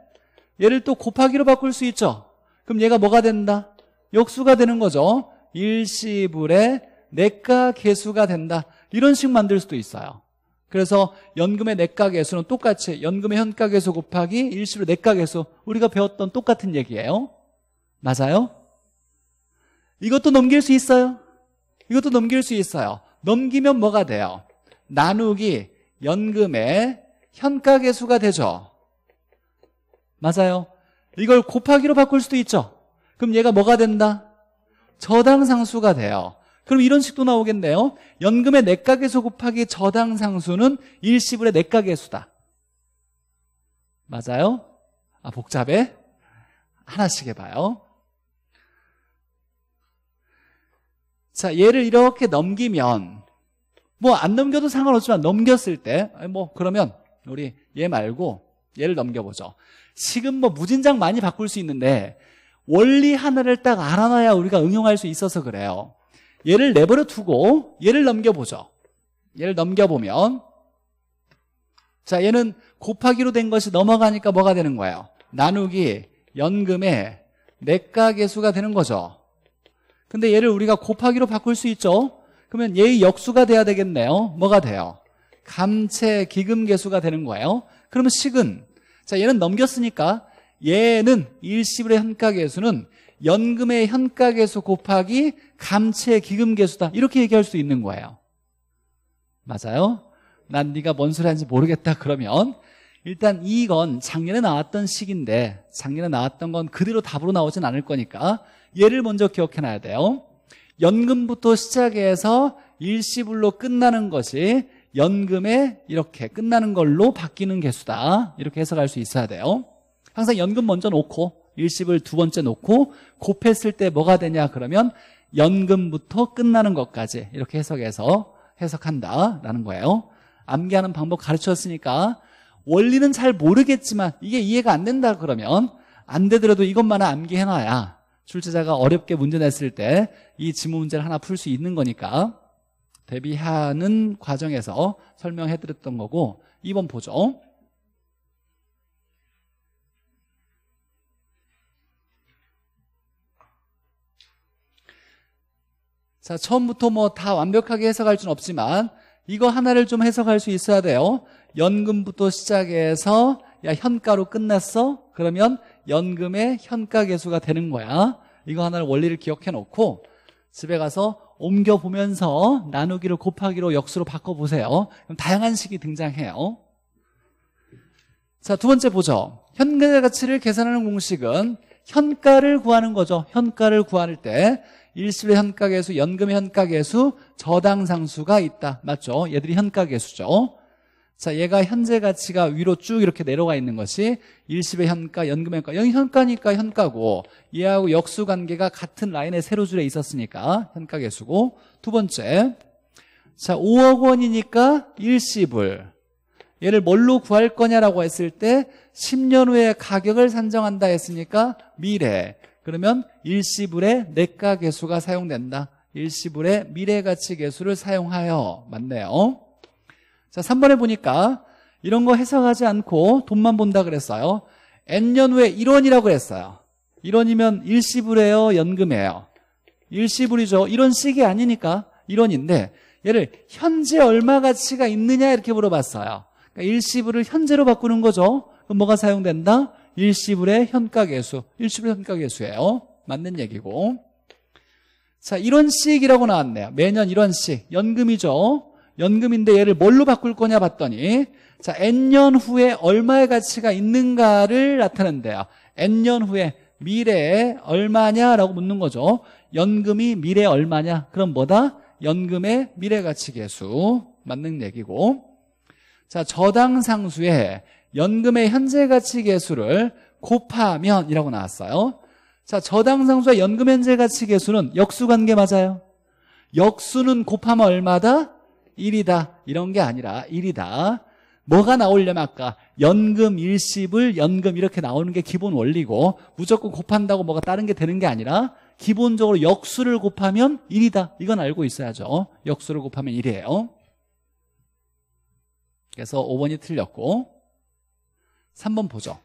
얘를 또 곱하기로 바꿀 수 있죠. 그럼 얘가 뭐가 된다? 역수가 되는 거죠. 일시불에 내가 계수가 된다. 이런 식 만들 수도 있어요. 그래서 연금의 내가 계수는 똑같이 연금의 현가 계수 곱하기 일시불 내가 계수 우리가 배웠던 똑같은 얘기예요. 맞아요? 이것도 넘길 수 있어요. 이것도 넘길 수 있어요. 넘기면 뭐가 돼요? 나누기 연금의 현가계수가 되죠 맞아요 이걸 곱하기로 바꿀 수도 있죠 그럼 얘가 뭐가 된다? 저당상수가 돼요 그럼 이런 식도 나오겠네요 연금의 내가계수 곱하기 저당상수는 일시불의 내가계수다 맞아요? 아 복잡해? 하나씩 해봐요 자 얘를 이렇게 넘기면 뭐안 넘겨도 상관없지만 넘겼을 때 뭐 그러면 우리 얘 말고 얘를 넘겨보죠. 지금 뭐 무진장 많이 바꿀 수 있는데 원리 하나를 딱 알아놔야 우리가 응용할 수 있어서 그래요. 얘를 내버려 두고 얘를 넘겨보죠. 얘를 넘겨보면 자 얘는 곱하기로 된 것이 넘어가니까 뭐가 되는 거예요? 나누기 연금의 내가 계수가 되는 거죠. 근데 얘를 우리가 곱하기로 바꿀 수 있죠. 그러면 얘의 역수가 돼야 되겠네요. 뭐가 돼요? 감채 기금계수가 되는 거예요. 그러면 식은 자 얘는 넘겼으니까 얘는 일시불의 현가계수는 연금의 현가계수 곱하기 감채 기금계수다 이렇게 얘기할 수 있는 거예요. 맞아요? 난 네가 뭔 소리 하는지 모르겠다 그러면 일단 이건 작년에 나왔던 식인데 작년에 나왔던 건 그대로 답으로 나오진 않을 거니까 얘를 먼저 기억해놔야 돼요. 연금부터 시작해서 일시불로 끝나는 것이 연금에 이렇게 끝나는 걸로 바뀌는 개수다 이렇게 해석할 수 있어야 돼요 항상 연금 먼저 놓고 일시불 두 번째 놓고 곱했을 때 뭐가 되냐 그러면 연금부터 끝나는 것까지 이렇게 해석해서 해석한다라는 거예요 암기하는 방법 가르쳤으니까 원리는 잘 모르겠지만 이게 이해가 안 된다 그러면 안 되더라도 이것만 은 암기해놔야 출제자가 어렵게 문제 냈을 때 이 지문 문제를 하나 풀 수 있는 거니까 대비하는 과정에서 설명해 드렸던 거고 2번 보죠. 자, 처음부터 뭐 다 완벽하게 해석할 수는 없지만 이거 하나를 좀 해석할 수 있어야 돼요. 연금부터 시작해서 야, 현가로 끝났어? 그러면 연금의 현가계수가 되는 거야 이거 하나를 원리를 기억해 놓고 집에 가서 옮겨보면서 나누기를 곱하기로 역수로 바꿔보세요 그럼 다양한 식이 등장해요 자 두 번째 보죠 현가가치를 계산하는 공식은 현가를 구하는 거죠 현가를 구할 때 일시의 현가계수, 연금의 현가계수, 저당상수가 있다 맞죠? 얘들이 현가계수죠 자, 얘가 현재 가치가 위로 쭉 이렇게 내려가 있는 것이 일시의 현가, 연금의 현가. 여기 현가니까 현가고 얘하고 역수 관계가 같은 라인의 세로 줄에 있었으니까 현가 계수고 두 번째. 자, 5억 원이니까 일시불. 얘를 뭘로 구할 거냐라고 했을 때 10년 후에 가격을 산정한다 했으니까 미래. 그러면 일시불의 내가 계수가 사용된다. 일시불의 미래 가치 계수를 사용하여 맞네요. 자, 3번에 보니까 이런 거 해석하지 않고 돈만 본다 그랬어요. N년 후에 1원이라고 그랬어요. 1원이면 일시불이에요? 연금이에요? 일시불이죠. 1원씩이 아니니까 1원인데 얘를 현재 얼마 가치가 있느냐 이렇게 물어봤어요. 그러니까 일시불을 현재로 바꾸는 거죠. 그럼 뭐가 사용된다? 일시불의 현가계수. 일시불 현가계수예요. 맞는 얘기고. 자, 1원씩이라고 나왔네요. 매년 1원씩. 연금이죠. 연금인데 얘를 뭘로 바꿀 거냐 봤더니 자 n년 후에 얼마의 가치가 있는가를 나타낸대요 n년 후에 미래에 얼마냐라고 묻는 거죠 연금이 미래에 얼마냐 그럼 뭐다? 연금의 미래가치계수 맞는 얘기고 자저당상수의 연금의 현재가치계수를 곱하면 이라고 나왔어요 자저당상수의 연금 현재가치계수는 역수관계 맞아요 역수는 곱하면 얼마다? 1이다 이런 게 아니라 1이다 뭐가 나오려면 아까 연금, 일시불, 연금 이렇게 나오는 게 기본 원리고 무조건 곱한다고 뭐가 다른 게 되는 게 아니라 기본적으로 역수를 곱하면 1이다 이건 알고 있어야죠 역수를 곱하면 1이에요 그래서 5번이 틀렸고 3번 보죠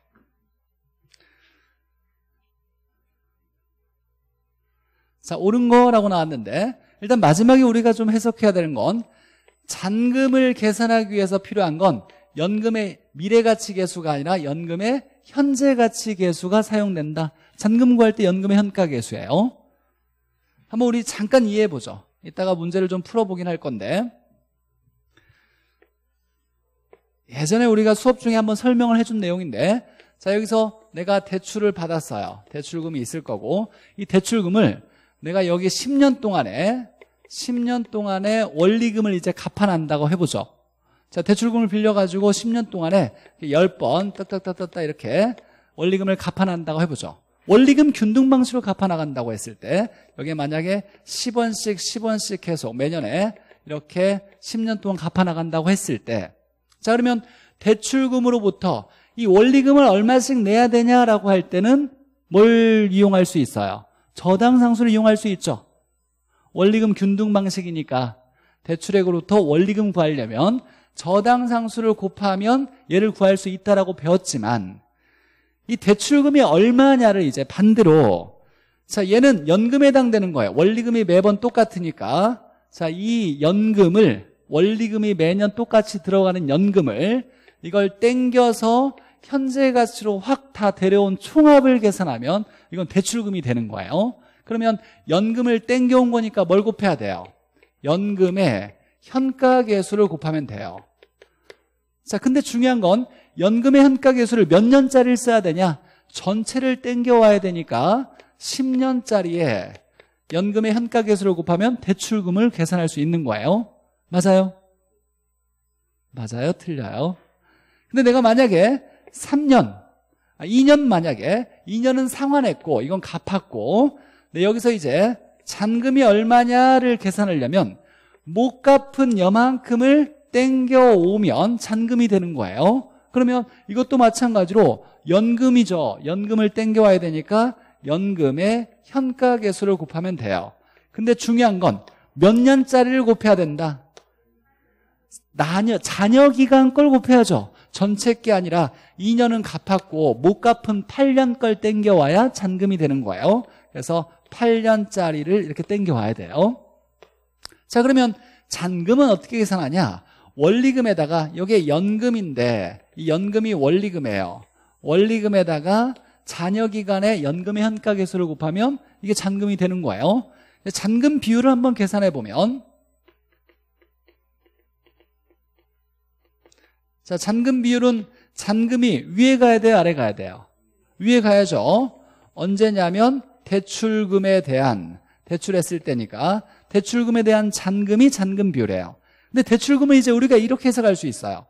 자 옳은 거라고 나왔는데 일단 마지막에 우리가 좀 해석해야 되는 건 잔금을 계산하기 위해서 필요한 건 연금의 미래가치 계수가 아니라 연금의 현재가치 계수가 사용된다 잔금 구할 때 연금의 현가 계수예요 한번 우리 잠깐 이해해 보죠 이따가 문제를 좀 풀어보긴 할 건데 예전에 우리가 수업 중에 한번 설명을 해준 내용인데 자 여기서 내가 대출을 받았어요 대출금이 있을 거고 이 대출금을 내가 여기 10년 동안에 10년 동안에 원리금을 이제 갚아난다고 해보죠. 자, 대출금을 빌려가지고 10년 동안에 10번 딱딱딱딱 이렇게 원리금을 갚아난다고 해보죠. 원리금 균등 방식으로 갚아나간다고 했을 때 여기에 만약에 10원씩 10원씩 계속 매년에 이렇게 10년 동안 갚아나간다고 했을 때자 그러면 대출금으로부터 이 원리금을 얼마씩 내야 되냐라고 할 때는 뭘 이용할 수 있어요? 저당 상수를 이용할 수 있죠. 원리금 균등 방식이니까 대출액으로부터 원리금 구하려면 저당 상수를 곱하면 얘를 구할 수 있다라고 배웠지만 이 대출금이 얼마냐를 이제 반대로 자 얘는 연금에 해당되는 거예요 원리금이 매번 똑같으니까 자 이 연금을 원리금이 매년 똑같이 들어가는 연금을 이걸 땡겨서 현재 가치로 확 다 데려온 총합을 계산하면 이건 대출금이 되는 거예요 그러면 연금을 땡겨온 거니까 뭘 곱해야 돼요? 연금의 현가계수를 곱하면 돼요 자 근데 중요한 건 연금의 현가계수를 몇 년짜리를 써야 되냐 전체를 땡겨와야 되니까 10년짜리에 연금의 현가계수를 곱하면 대출금을 계산할 수 있는 거예요 맞아요? 맞아요? 틀려요? 근데 내가 만약에 3년, 2년 아, 만약에 2년은 상환했고 이건 갚았고 근 네, 여기서 이제 잔금이 얼마냐를 계산하려면 못 갚은 여만큼을 땡겨오면 잔금이 되는 거예요 그러면 이것도 마찬가지로 연금이죠 연금을 땡겨와야 되니까 연금의 현가계수를 곱하면 돼요 근데 중요한 건 몇 년짜리를 곱해야 된다 나녀, 자녀 기간 걸 곱해야죠 전체 게 아니라 2년은 갚았고 못 갚은 8년 걸 땡겨와야 잔금이 되는 거예요 그래서 8년짜리를 이렇게 땡겨와야 돼요 자 그러면 잔금은 어떻게 계산하냐 원리금에다가 이게 연금인데 이 연금이 원리금이에요 원리금에다가 잔여기간의 연금의 현가계수를 곱하면 이게 잔금이 되는 거예요 잔금 비율을 한번 계산해 보면 자 잔금 비율은 잔금이 위에 가야 돼요 아래 가야 돼요 위에 가야죠 언제냐면 대출금에 대한 대출했을 때니까 대출금에 대한 잔금이 잔금 비율이에요 근데 대출금은 이제 우리가 이렇게 해석할 수 있어요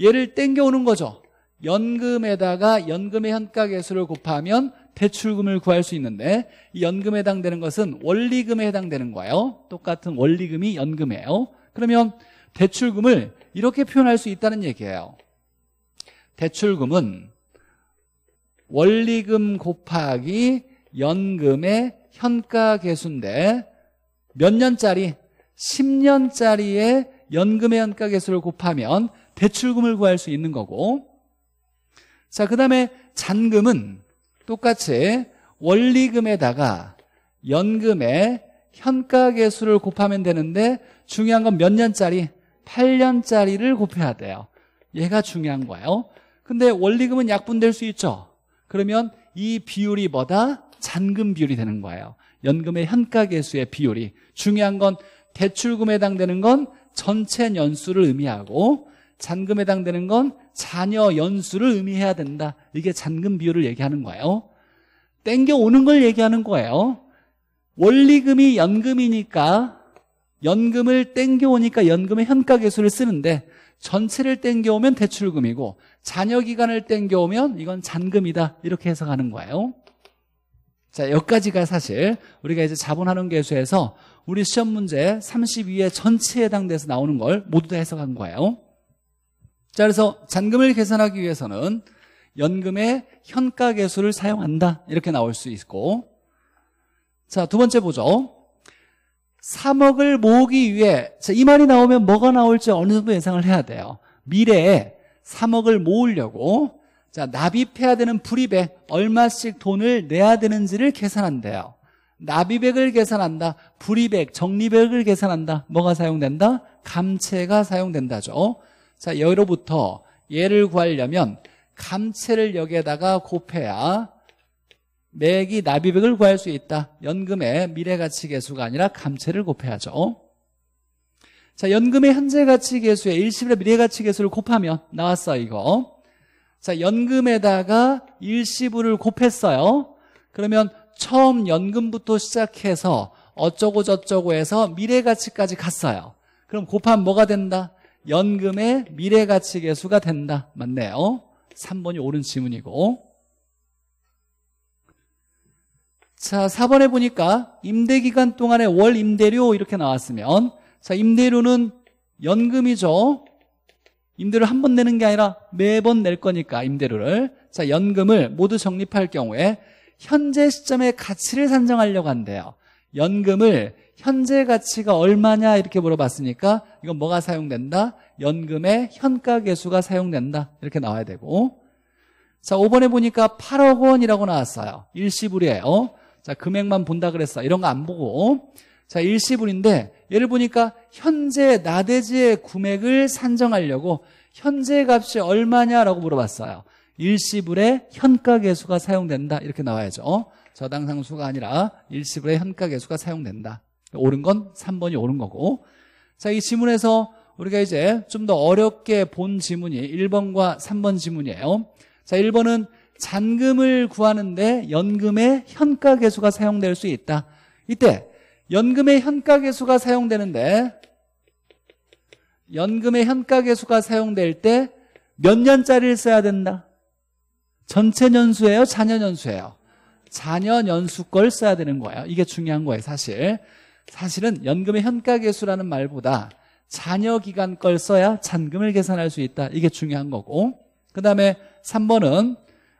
얘를 땡겨오는 거죠 연금에다가 연금의 현가계수를 곱하면 대출금을 구할 수 있는데 이 연금에 해당되는 것은 원리금에 해당되는 거예요 똑같은 원리금이 연금이에요 그러면 대출금을 이렇게 표현할 수 있다는 얘기예요 대출금은 원리금 곱하기 연금의 현가 계수인데 몇 년짜리? 10년짜리의 연금의 현가 계수를 곱하면 대출금을 구할 수 있는 거고 자, 그 다음에 잔금은 똑같이 원리금에다가 연금의 현가 계수를 곱하면 되는데 중요한 건 몇 년짜리? 8년짜리를 곱해야 돼요. 얘가 중요한 거예요. 근데 원리금은 약분될 수 있죠. 그러면 이 비율이 뭐다? 잔금 비율이 되는 거예요. 연금의 현가계수의 비율이 중요한 건 대출금에 해당되는 건 전체 연수를 의미하고 잔금에 해당되는 건 자녀 연수를 의미해야 된다. 이게 잔금 비율을 얘기하는 거예요. 땡겨오는 걸 얘기하는 거예요. 원리금이 연금이니까 연금을 땡겨오니까 연금의 현가계수를 쓰는데 전체를 땡겨오면 대출금이고 잔여기간을 땡겨오면 이건 잔금이다 이렇게 해석하는 거예요 자, 여기까지가 사실 우리가 이제 자본하는개수에서 우리 시험 문제 32회 전체에 해당돼서 나오는 걸 모두 다 해석한 거예요. 자, 그래서 잔금을 계산하기 위해서는 연금의 현가 계수를 사용한다. 이렇게 나올 수 있고. 자, 두 번째 보죠. 3억을 모으기 위해 자, 이 말이 나오면 뭐가 나올지 어느 정도 예상을 해야 돼요. 미래에 3억을 모으려고 자, 납입해야 되는 불입액 얼마씩 돈을 내야 되는지를 계산한대요. 납입액을 계산한다. 불입액, 적립액을 계산한다. 뭐가 사용된다? 감채가 사용된다죠. 자, 여기로부터 얘를 구하려면 감채를 여기에다가 곱해야 매기 납입액을 구할 수 있다. 연금의 미래가치 계수가 아니라 감채를 곱해야죠. 자, 연금의 현재가치 계수에 일시불의 미래가치 계수를 곱하면 나왔어, 이거. 자, 연금에다가 일시불을 곱했어요. 그러면 처음 연금부터 시작해서 어쩌고 저쩌고 해서 미래가치까지 갔어요. 그럼 곱하면 뭐가 된다? 연금의 미래가치 계수가 된다. 맞네요. 3번이 옳은 지문이고. 자, 4번에 보니까 임대기간 동안의 월 임대료 이렇게 나왔으면 자, 임대료는 연금이죠. 임대료 한번 내는 게 아니라 매번 낼 거니까 임대료를 자 연금을 모두 적립할 경우에 현재 시점의 가치를 산정하려고 한대요 연금을 현재 가치가 얼마냐 이렇게 물어봤으니까 이건 뭐가 사용된다? 연금의 현가계수가 사용된다 이렇게 나와야 되고 자 5번에 보니까 8억 원이라고 나왔어요 일시불이에요 자 금액만 본다 그랬어 이런 거 안 보고 자 일시불인데 예를 보니까 현재 나대지의 구맥을 산정하려고 현재 값이 얼마냐라고 물어봤어요. 일시불의 현가계수가 사용된다 이렇게 나와야죠. 어? 저당상수가 아니라 일시불의 현가계수가 사용된다. 옳은 건 3번이 옳은 거고 자 이 지문에서 우리가 이제 좀 더 어렵게 본 지문이 1번과 3번 지문이에요. 자 1번은 잔금을 구하는데 연금의 현가계수가 사용될 수 있다. 이때 연금의 현가계수가 사용되는데 연금의 현가계수가 사용될 때 몇 년짜리를 써야 된다? 전체 연수예요 자녀 연수예요 자녀 연수걸 써야 되는 거예요 이게 중요한 거예요 사실 사실은 연금의 현가계수라는 말보다 자녀 기간 걸 써야 잔금을 계산할 수 있다 이게 중요한 거고 그 다음에 3번은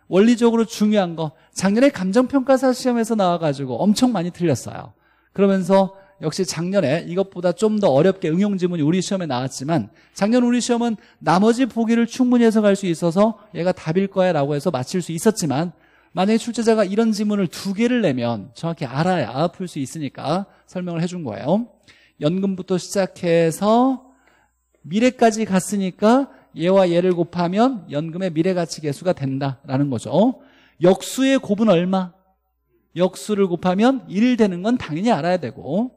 원리적으로 중요한 거 작년에 감정평가사 시험에서 나와가지고 엄청 많이 틀렸어요 그러면서 역시 작년에 이것보다 좀 더 어렵게 응용 지문이 우리 시험에 나왔지만 작년 우리 시험은 나머지 보기를 충분히 해석할 수 있어서 얘가 답일 거야 라고 해서 맞힐 수 있었지만 만약에 출제자가 이런 지문을 두 개를 내면 정확히 알아야 풀 수 있으니까 설명을 해 준 거예요 연금부터 시작해서 미래까지 갔으니까 얘와 얘를 곱하면 연금의 미래가치 계수가 된다라는 거죠 역수의 곱은 얼마? 역수를 곱하면 1 되는 건 당연히 알아야 되고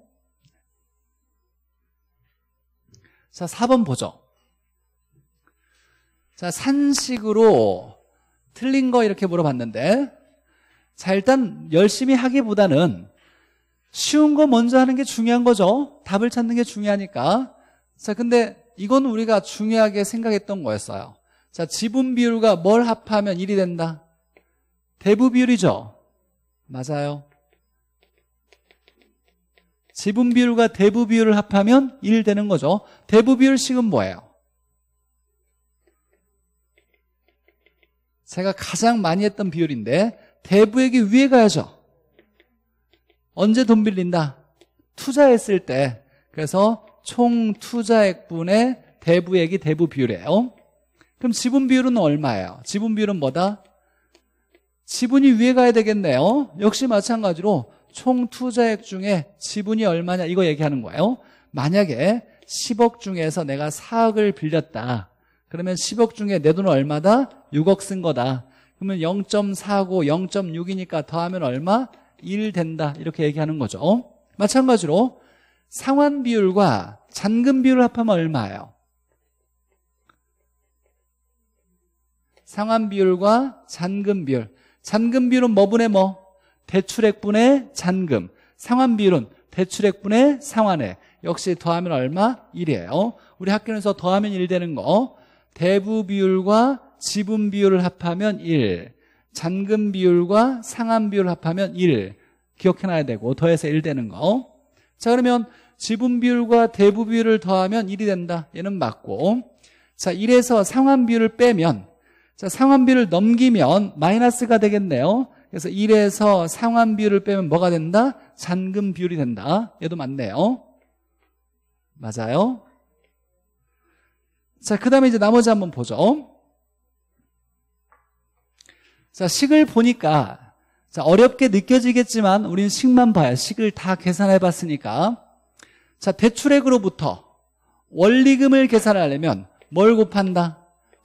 자 4번 보죠 자 산식으로 틀린 거 이렇게 물어봤는데 자 일단 열심히 하기보다는 쉬운 거 먼저 하는 게 중요한 거죠 답을 찾는 게 중요하니까 자 근데 이건 우리가 중요하게 생각했던 거였어요 자 지분 비율과 뭘 합하면 1이 된다 대부 비율이죠 맞아요. 지분 비율과 대부 비율을 합하면 1 되는 거죠. 대부 비율식은 뭐예요? 제가 가장 많이 했던 비율인데 대부액이 위에 가야죠. 언제 돈 빌린다? 투자했을 때. 그래서 총 투자액분의 대부액이 대부 비율이에요. 그럼 지분 비율은 얼마예요? 지분 비율은 뭐다? 지분이 위에 가야 되겠네요. 역시 마찬가지로 총 투자액 중에 지분이 얼마냐 이거 얘기하는 거예요. 만약에 10억 중에서 내가 4억을 빌렸다. 그러면 10억 중에 내 돈은 얼마다? 6억 쓴 거다. 그러면 0.4고 0.6이니까 더하면 얼마? 1 된다. 이렇게 얘기하는 거죠. 마찬가지로 상환 비율과 잔금 비율을 합하면 얼마예요? 상환 비율과 잔금 비율. 잔금 비율은 뭐분의 뭐? 대출액분의 잔금. 상환 비율은 대출액분의 상환액. 역시 더하면 얼마? 1이에요. 우리 학교에서 더하면 1 되는 거. 대부 비율과 지분 비율을 합하면 1. 잔금 비율과 상환 비율을 합하면 1. 기억해놔야 되고 더해서 1 되는 거. 자 그러면 지분 비율과 대부 비율을 더하면 1이 된다. 얘는 맞고. 자 1에서 상환 비율을 빼면 자, 상환비율을 넘기면 마이너스가 되겠네요. 그래서 1에서 상환 비율을 빼면 뭐가 된다? 잔금 비율이 된다. 얘도 맞네요. 맞아요. 자, 그 다음에 이제 나머지 한번 보죠. 자, 식을 보니까, 자, 어렵게 느껴지겠지만, 우린 식만 봐요. 식을 다 계산해 봤으니까. 자, 대출액으로부터 원리금을 계산하려면 뭘 곱한다?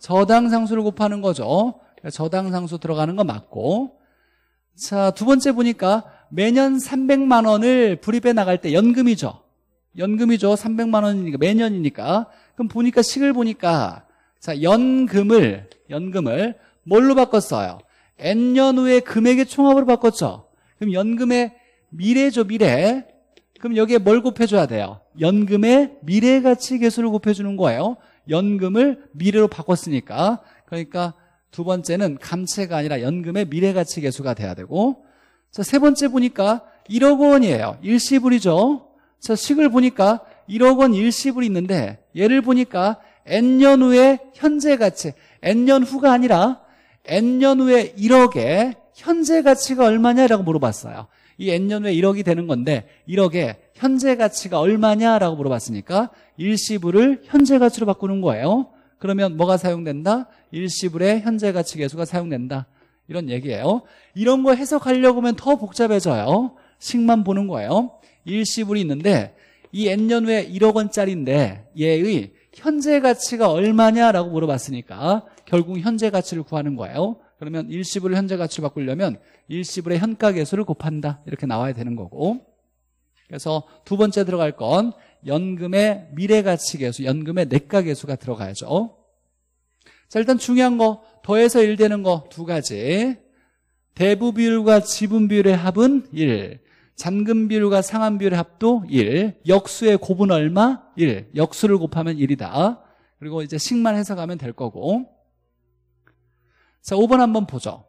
저당상수를 곱하는 거죠. 저당상수 들어가는 거 맞고 자, 두 번째 보니까 매년 300만 원을 불입해 나갈 때 연금이죠. 연금이죠. 300만 원이니까 매년이니까. 그럼 보니까 식을 보니까 자, 연금을 연금을 뭘로 바꿨어요? n년 후에 금액의 총합으로 바꿨죠. 그럼 연금의 미래죠, 미래. 그럼 여기에 뭘 곱해줘야 돼요? 연금의 미래 가치 계수를 곱해주는 거예요. 연금을 미래로 바꿨으니까 그러니까 두 번째는 감채가 아니라 연금의 미래가치 계수가 돼야 되고 자, 세 번째 보니까 1억 원이에요 일시불이죠 자, 식을 보니까 1억 원 일시불이 있는데 얘를 보니까 n년 후에 현재 가치 n년 후가 아니라 n년 후에 1억에 현재 가치가 얼마냐라고 물어봤어요 이 n년 후에 1억이 되는 건데 1억에 현재 가치가 얼마냐라고 물어봤으니까 일시불을 현재 가치로 바꾸는 거예요. 그러면 뭐가 사용된다? 일시불의 현재 가치 계수가 사용된다. 이런 얘기예요. 이런 거 해석하려고 하면 더 복잡해져요. 식만 보는 거예요. 일시불이 있는데 이 n년 후에 1억 원짜리인데 얘의 현재 가치가 얼마냐라고 물어봤으니까 결국 현재 가치를 구하는 거예요. 그러면 일시불을 현재 가치로 바꾸려면 일시불의 현가 계수를 곱한다. 이렇게 나와야 되는 거고 그래서 두 번째 들어갈 건 연금의 미래가치계수, 연금의 내가계수가 들어가야죠. 자, 일단 중요한 거 더해서 1 되는 거 두 가지. 대부 비율과 지분 비율의 합은 1. 잔금 비율과 상한 비율의 합도 1. 역수의 곱은 얼마? 1. 역수를 곱하면 1이다. 그리고 이제 식만 해석하면 될 거고. 자, 5번 한번 보죠.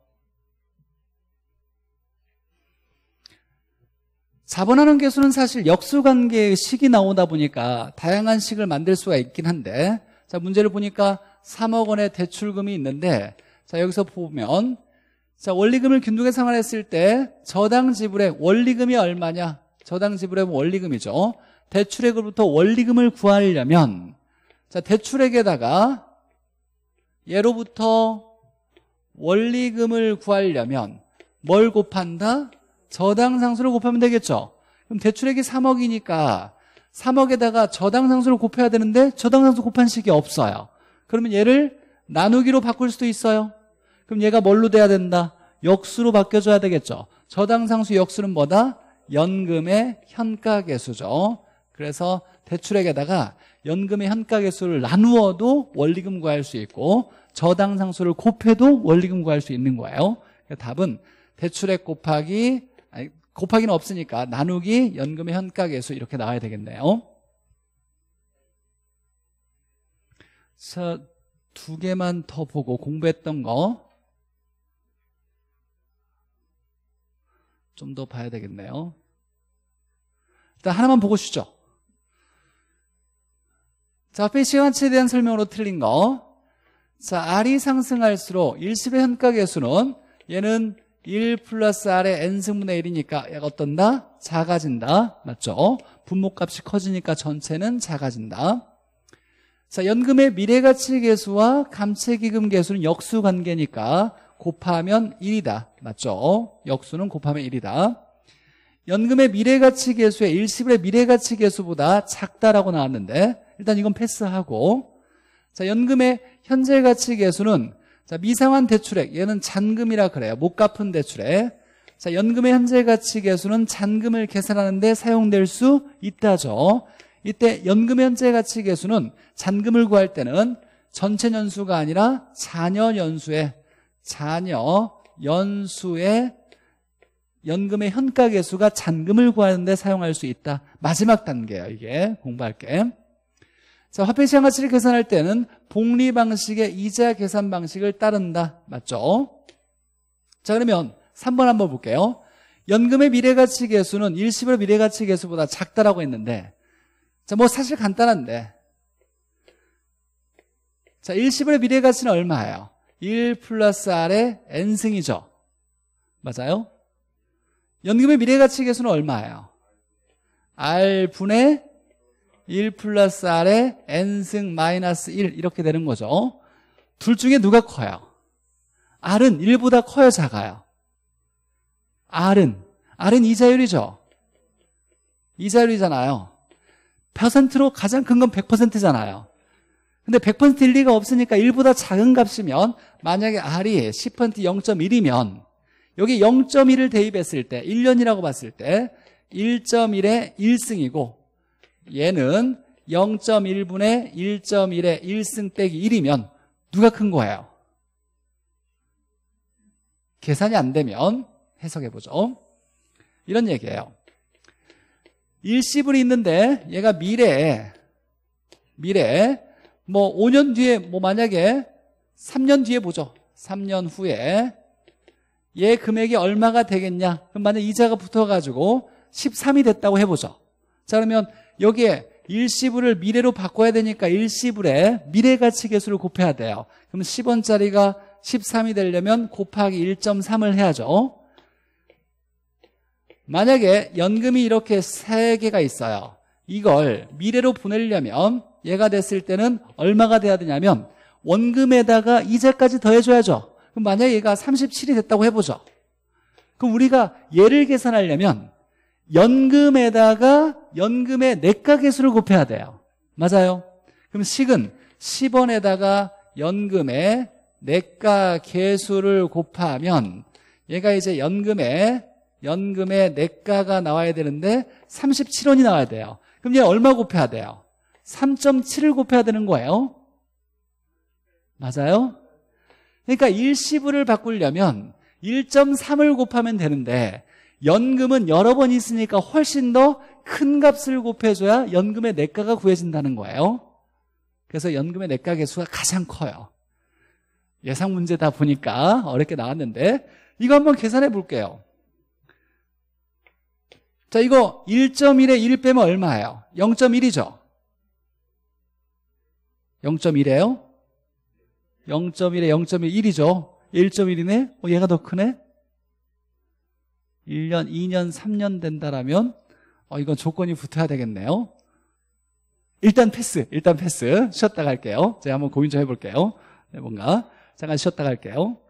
자본하는 개수는 사실 역수관계의 식이 나오다 보니까 다양한 식을 만들 수가 있긴 한데 자 문제를 보니까 3억 원의 대출금이 있는데 자 여기서 보면 자 원리금을 균등에 상환했을 때 저당 지불의 원리금이 얼마냐 저당 지불의 원리금이죠 대출액으로부터 원리금을 구하려면 자 대출액에다가 예로부터 원리금을 구하려면 뭘 곱한다? 저당상수를 곱하면 되겠죠 그럼 대출액이 3억이니까 3억에다가 저당상수를 곱해야 되는데 저당상수 곱한 식이 없어요 그러면 얘를 나누기로 바꿀 수도 있어요 그럼 얘가 뭘로 돼야 된다? 역수로 바뀌어줘야 되겠죠 저당상수 역수는 뭐다? 연금의 현가계수죠 그래서 대출액에다가 연금의 현가계수를 나누어도 원리금 구할 수 있고 저당상수를 곱해도 원리금 구할 수 있는 거예요 답은 대출액 곱하기 곱하기는 없으니까 나누기 연금의 현가계수 이렇게 나와야 되겠네요 자, 두 개만 더 보고 공부했던 거 좀 더 봐야 되겠네요 일단 하나만 보고 쉬죠 자, 앞에 시간치에 대한 설명으로 틀린 거 자, R이 상승할수록 일시의 현가계수는 얘는 1 플러스 R의 N승분의 1이니까 어떤다? 작아진다. 맞죠? 분모값이 커지니까 전체는 작아진다. 자, 연금의 미래가치 계수와 감채기금 계수는 역수 관계니까 곱하면 1이다. 맞죠? 역수는 곱하면 1이다. 연금의 미래가치 계수의 일시불의 미래가치 계수보다 작다라고 나왔는데 일단 이건 패스하고 자 연금의 현재가치 계수는 자, 미상환 대출액. 얘는 잔금이라 그래요. 못 갚은 대출액. 자, 연금의 현재 가치 계수는 잔금을 계산하는데 사용될 수 있다죠. 이때 연금의 현재 가치 계수는 잔금을 구할 때는 전체 연수가 아니라 자녀 연수에 자녀 연수에 연금의 현가 계수가 잔금을 구하는데 사용할 수 있다. 마지막 단계예요, 이게 공부할 게. 자, 화폐 시장 가치를 계산할 때는 복리 방식의 이자 계산 방식을 따른다. 맞죠? 자, 그러면 3번 한번 볼게요. 연금의 미래가치 계수는 일시불 미래가치 계수보다 작다라고 했는데 자, 뭐 사실 간단한데 자, 일시불의 미래가치는 얼마예요? 1 플러스 R의 N승이죠. 맞아요? 연금의 미래가치 계수는 얼마예요? R분의 1 플러스 R에 N승 마이너스 1 이렇게 되는 거죠 둘 중에 누가 커요? R은 1보다 커요 작아요? R은 R은 이자율이죠 이자율이잖아요 퍼센트로 가장 큰 건 100%잖아요 근데 100% 일리가 없으니까 1보다 작은 값이면 만약에 R이 10% 0.1이면 여기 0.1을 대입했을 때 1년이라고 봤을 때 1.1에 1승이고 얘는 0.1분의 1.1의 1승 빼기 1이면 누가 큰 거예요? 계산이 안 되면 해석해보죠. 이런 얘기예요. 일시분이 있는데 얘가 미래에 미래에 뭐 5년 뒤에 뭐 만약에 3년 뒤에 보죠. 3년 후에 얘 금액이 얼마가 되겠냐? 그럼 만약 이자가 붙어가지고 13이 됐다고 해보죠. 자 그러면 여기에 일시불을 미래로 바꿔야 되니까 일시불에 미래 가치 계수를 곱해야 돼요. 그럼 10원짜리가 13이 되려면 곱하기 1.3을 해야죠. 만약에 연금이 이렇게 3개가 있어요. 이걸 미래로 보내려면 얘가 됐을 때는 얼마가 돼야 되냐면 원금에다가 이자까지 더해줘야죠. 그럼 만약에 얘가 37이 됐다고 해보죠. 그럼 우리가 얘를 계산하려면 연금에다가 연금의 내과 개수를 곱해야 돼요. 맞아요. 그럼 식은 10원에다가 연금의 내과 개수를 곱하면 얘가 이제 연금의 연금의 내과가 나와야 되는데 37원이 나와야 돼요. 그럼 얘 얼마 곱해야 돼요? 3.7을 곱해야 되는 거예요. 맞아요? 그러니까 일시불를 바꾸려면 1.3을 곱하면 되는데 연금은 여러 번 있으니까 훨씬 더 큰 값을 곱해줘야 연금의 내가가 구해진다는 거예요. 그래서 연금의 내가 개수가 가장 커요. 예상 문제 다 보니까 어렵게 나왔는데 이거 한번 계산해 볼게요. 자, 이거 1.1에 1 빼면 얼마예요? 0.1이죠? 0.1이에요? 0.1에 0.1, 1이죠? 1.1이네? 어, 얘가 더 크네? 1년, 2년, 3년 된다라면 어, 이건 조건이 붙어야 되겠네요. 일단 패스, 일단 패스. 쉬었다 갈게요. 제가 한번 고민 좀 해볼게요. 네, 뭔가. 잠깐 쉬었다 갈게요.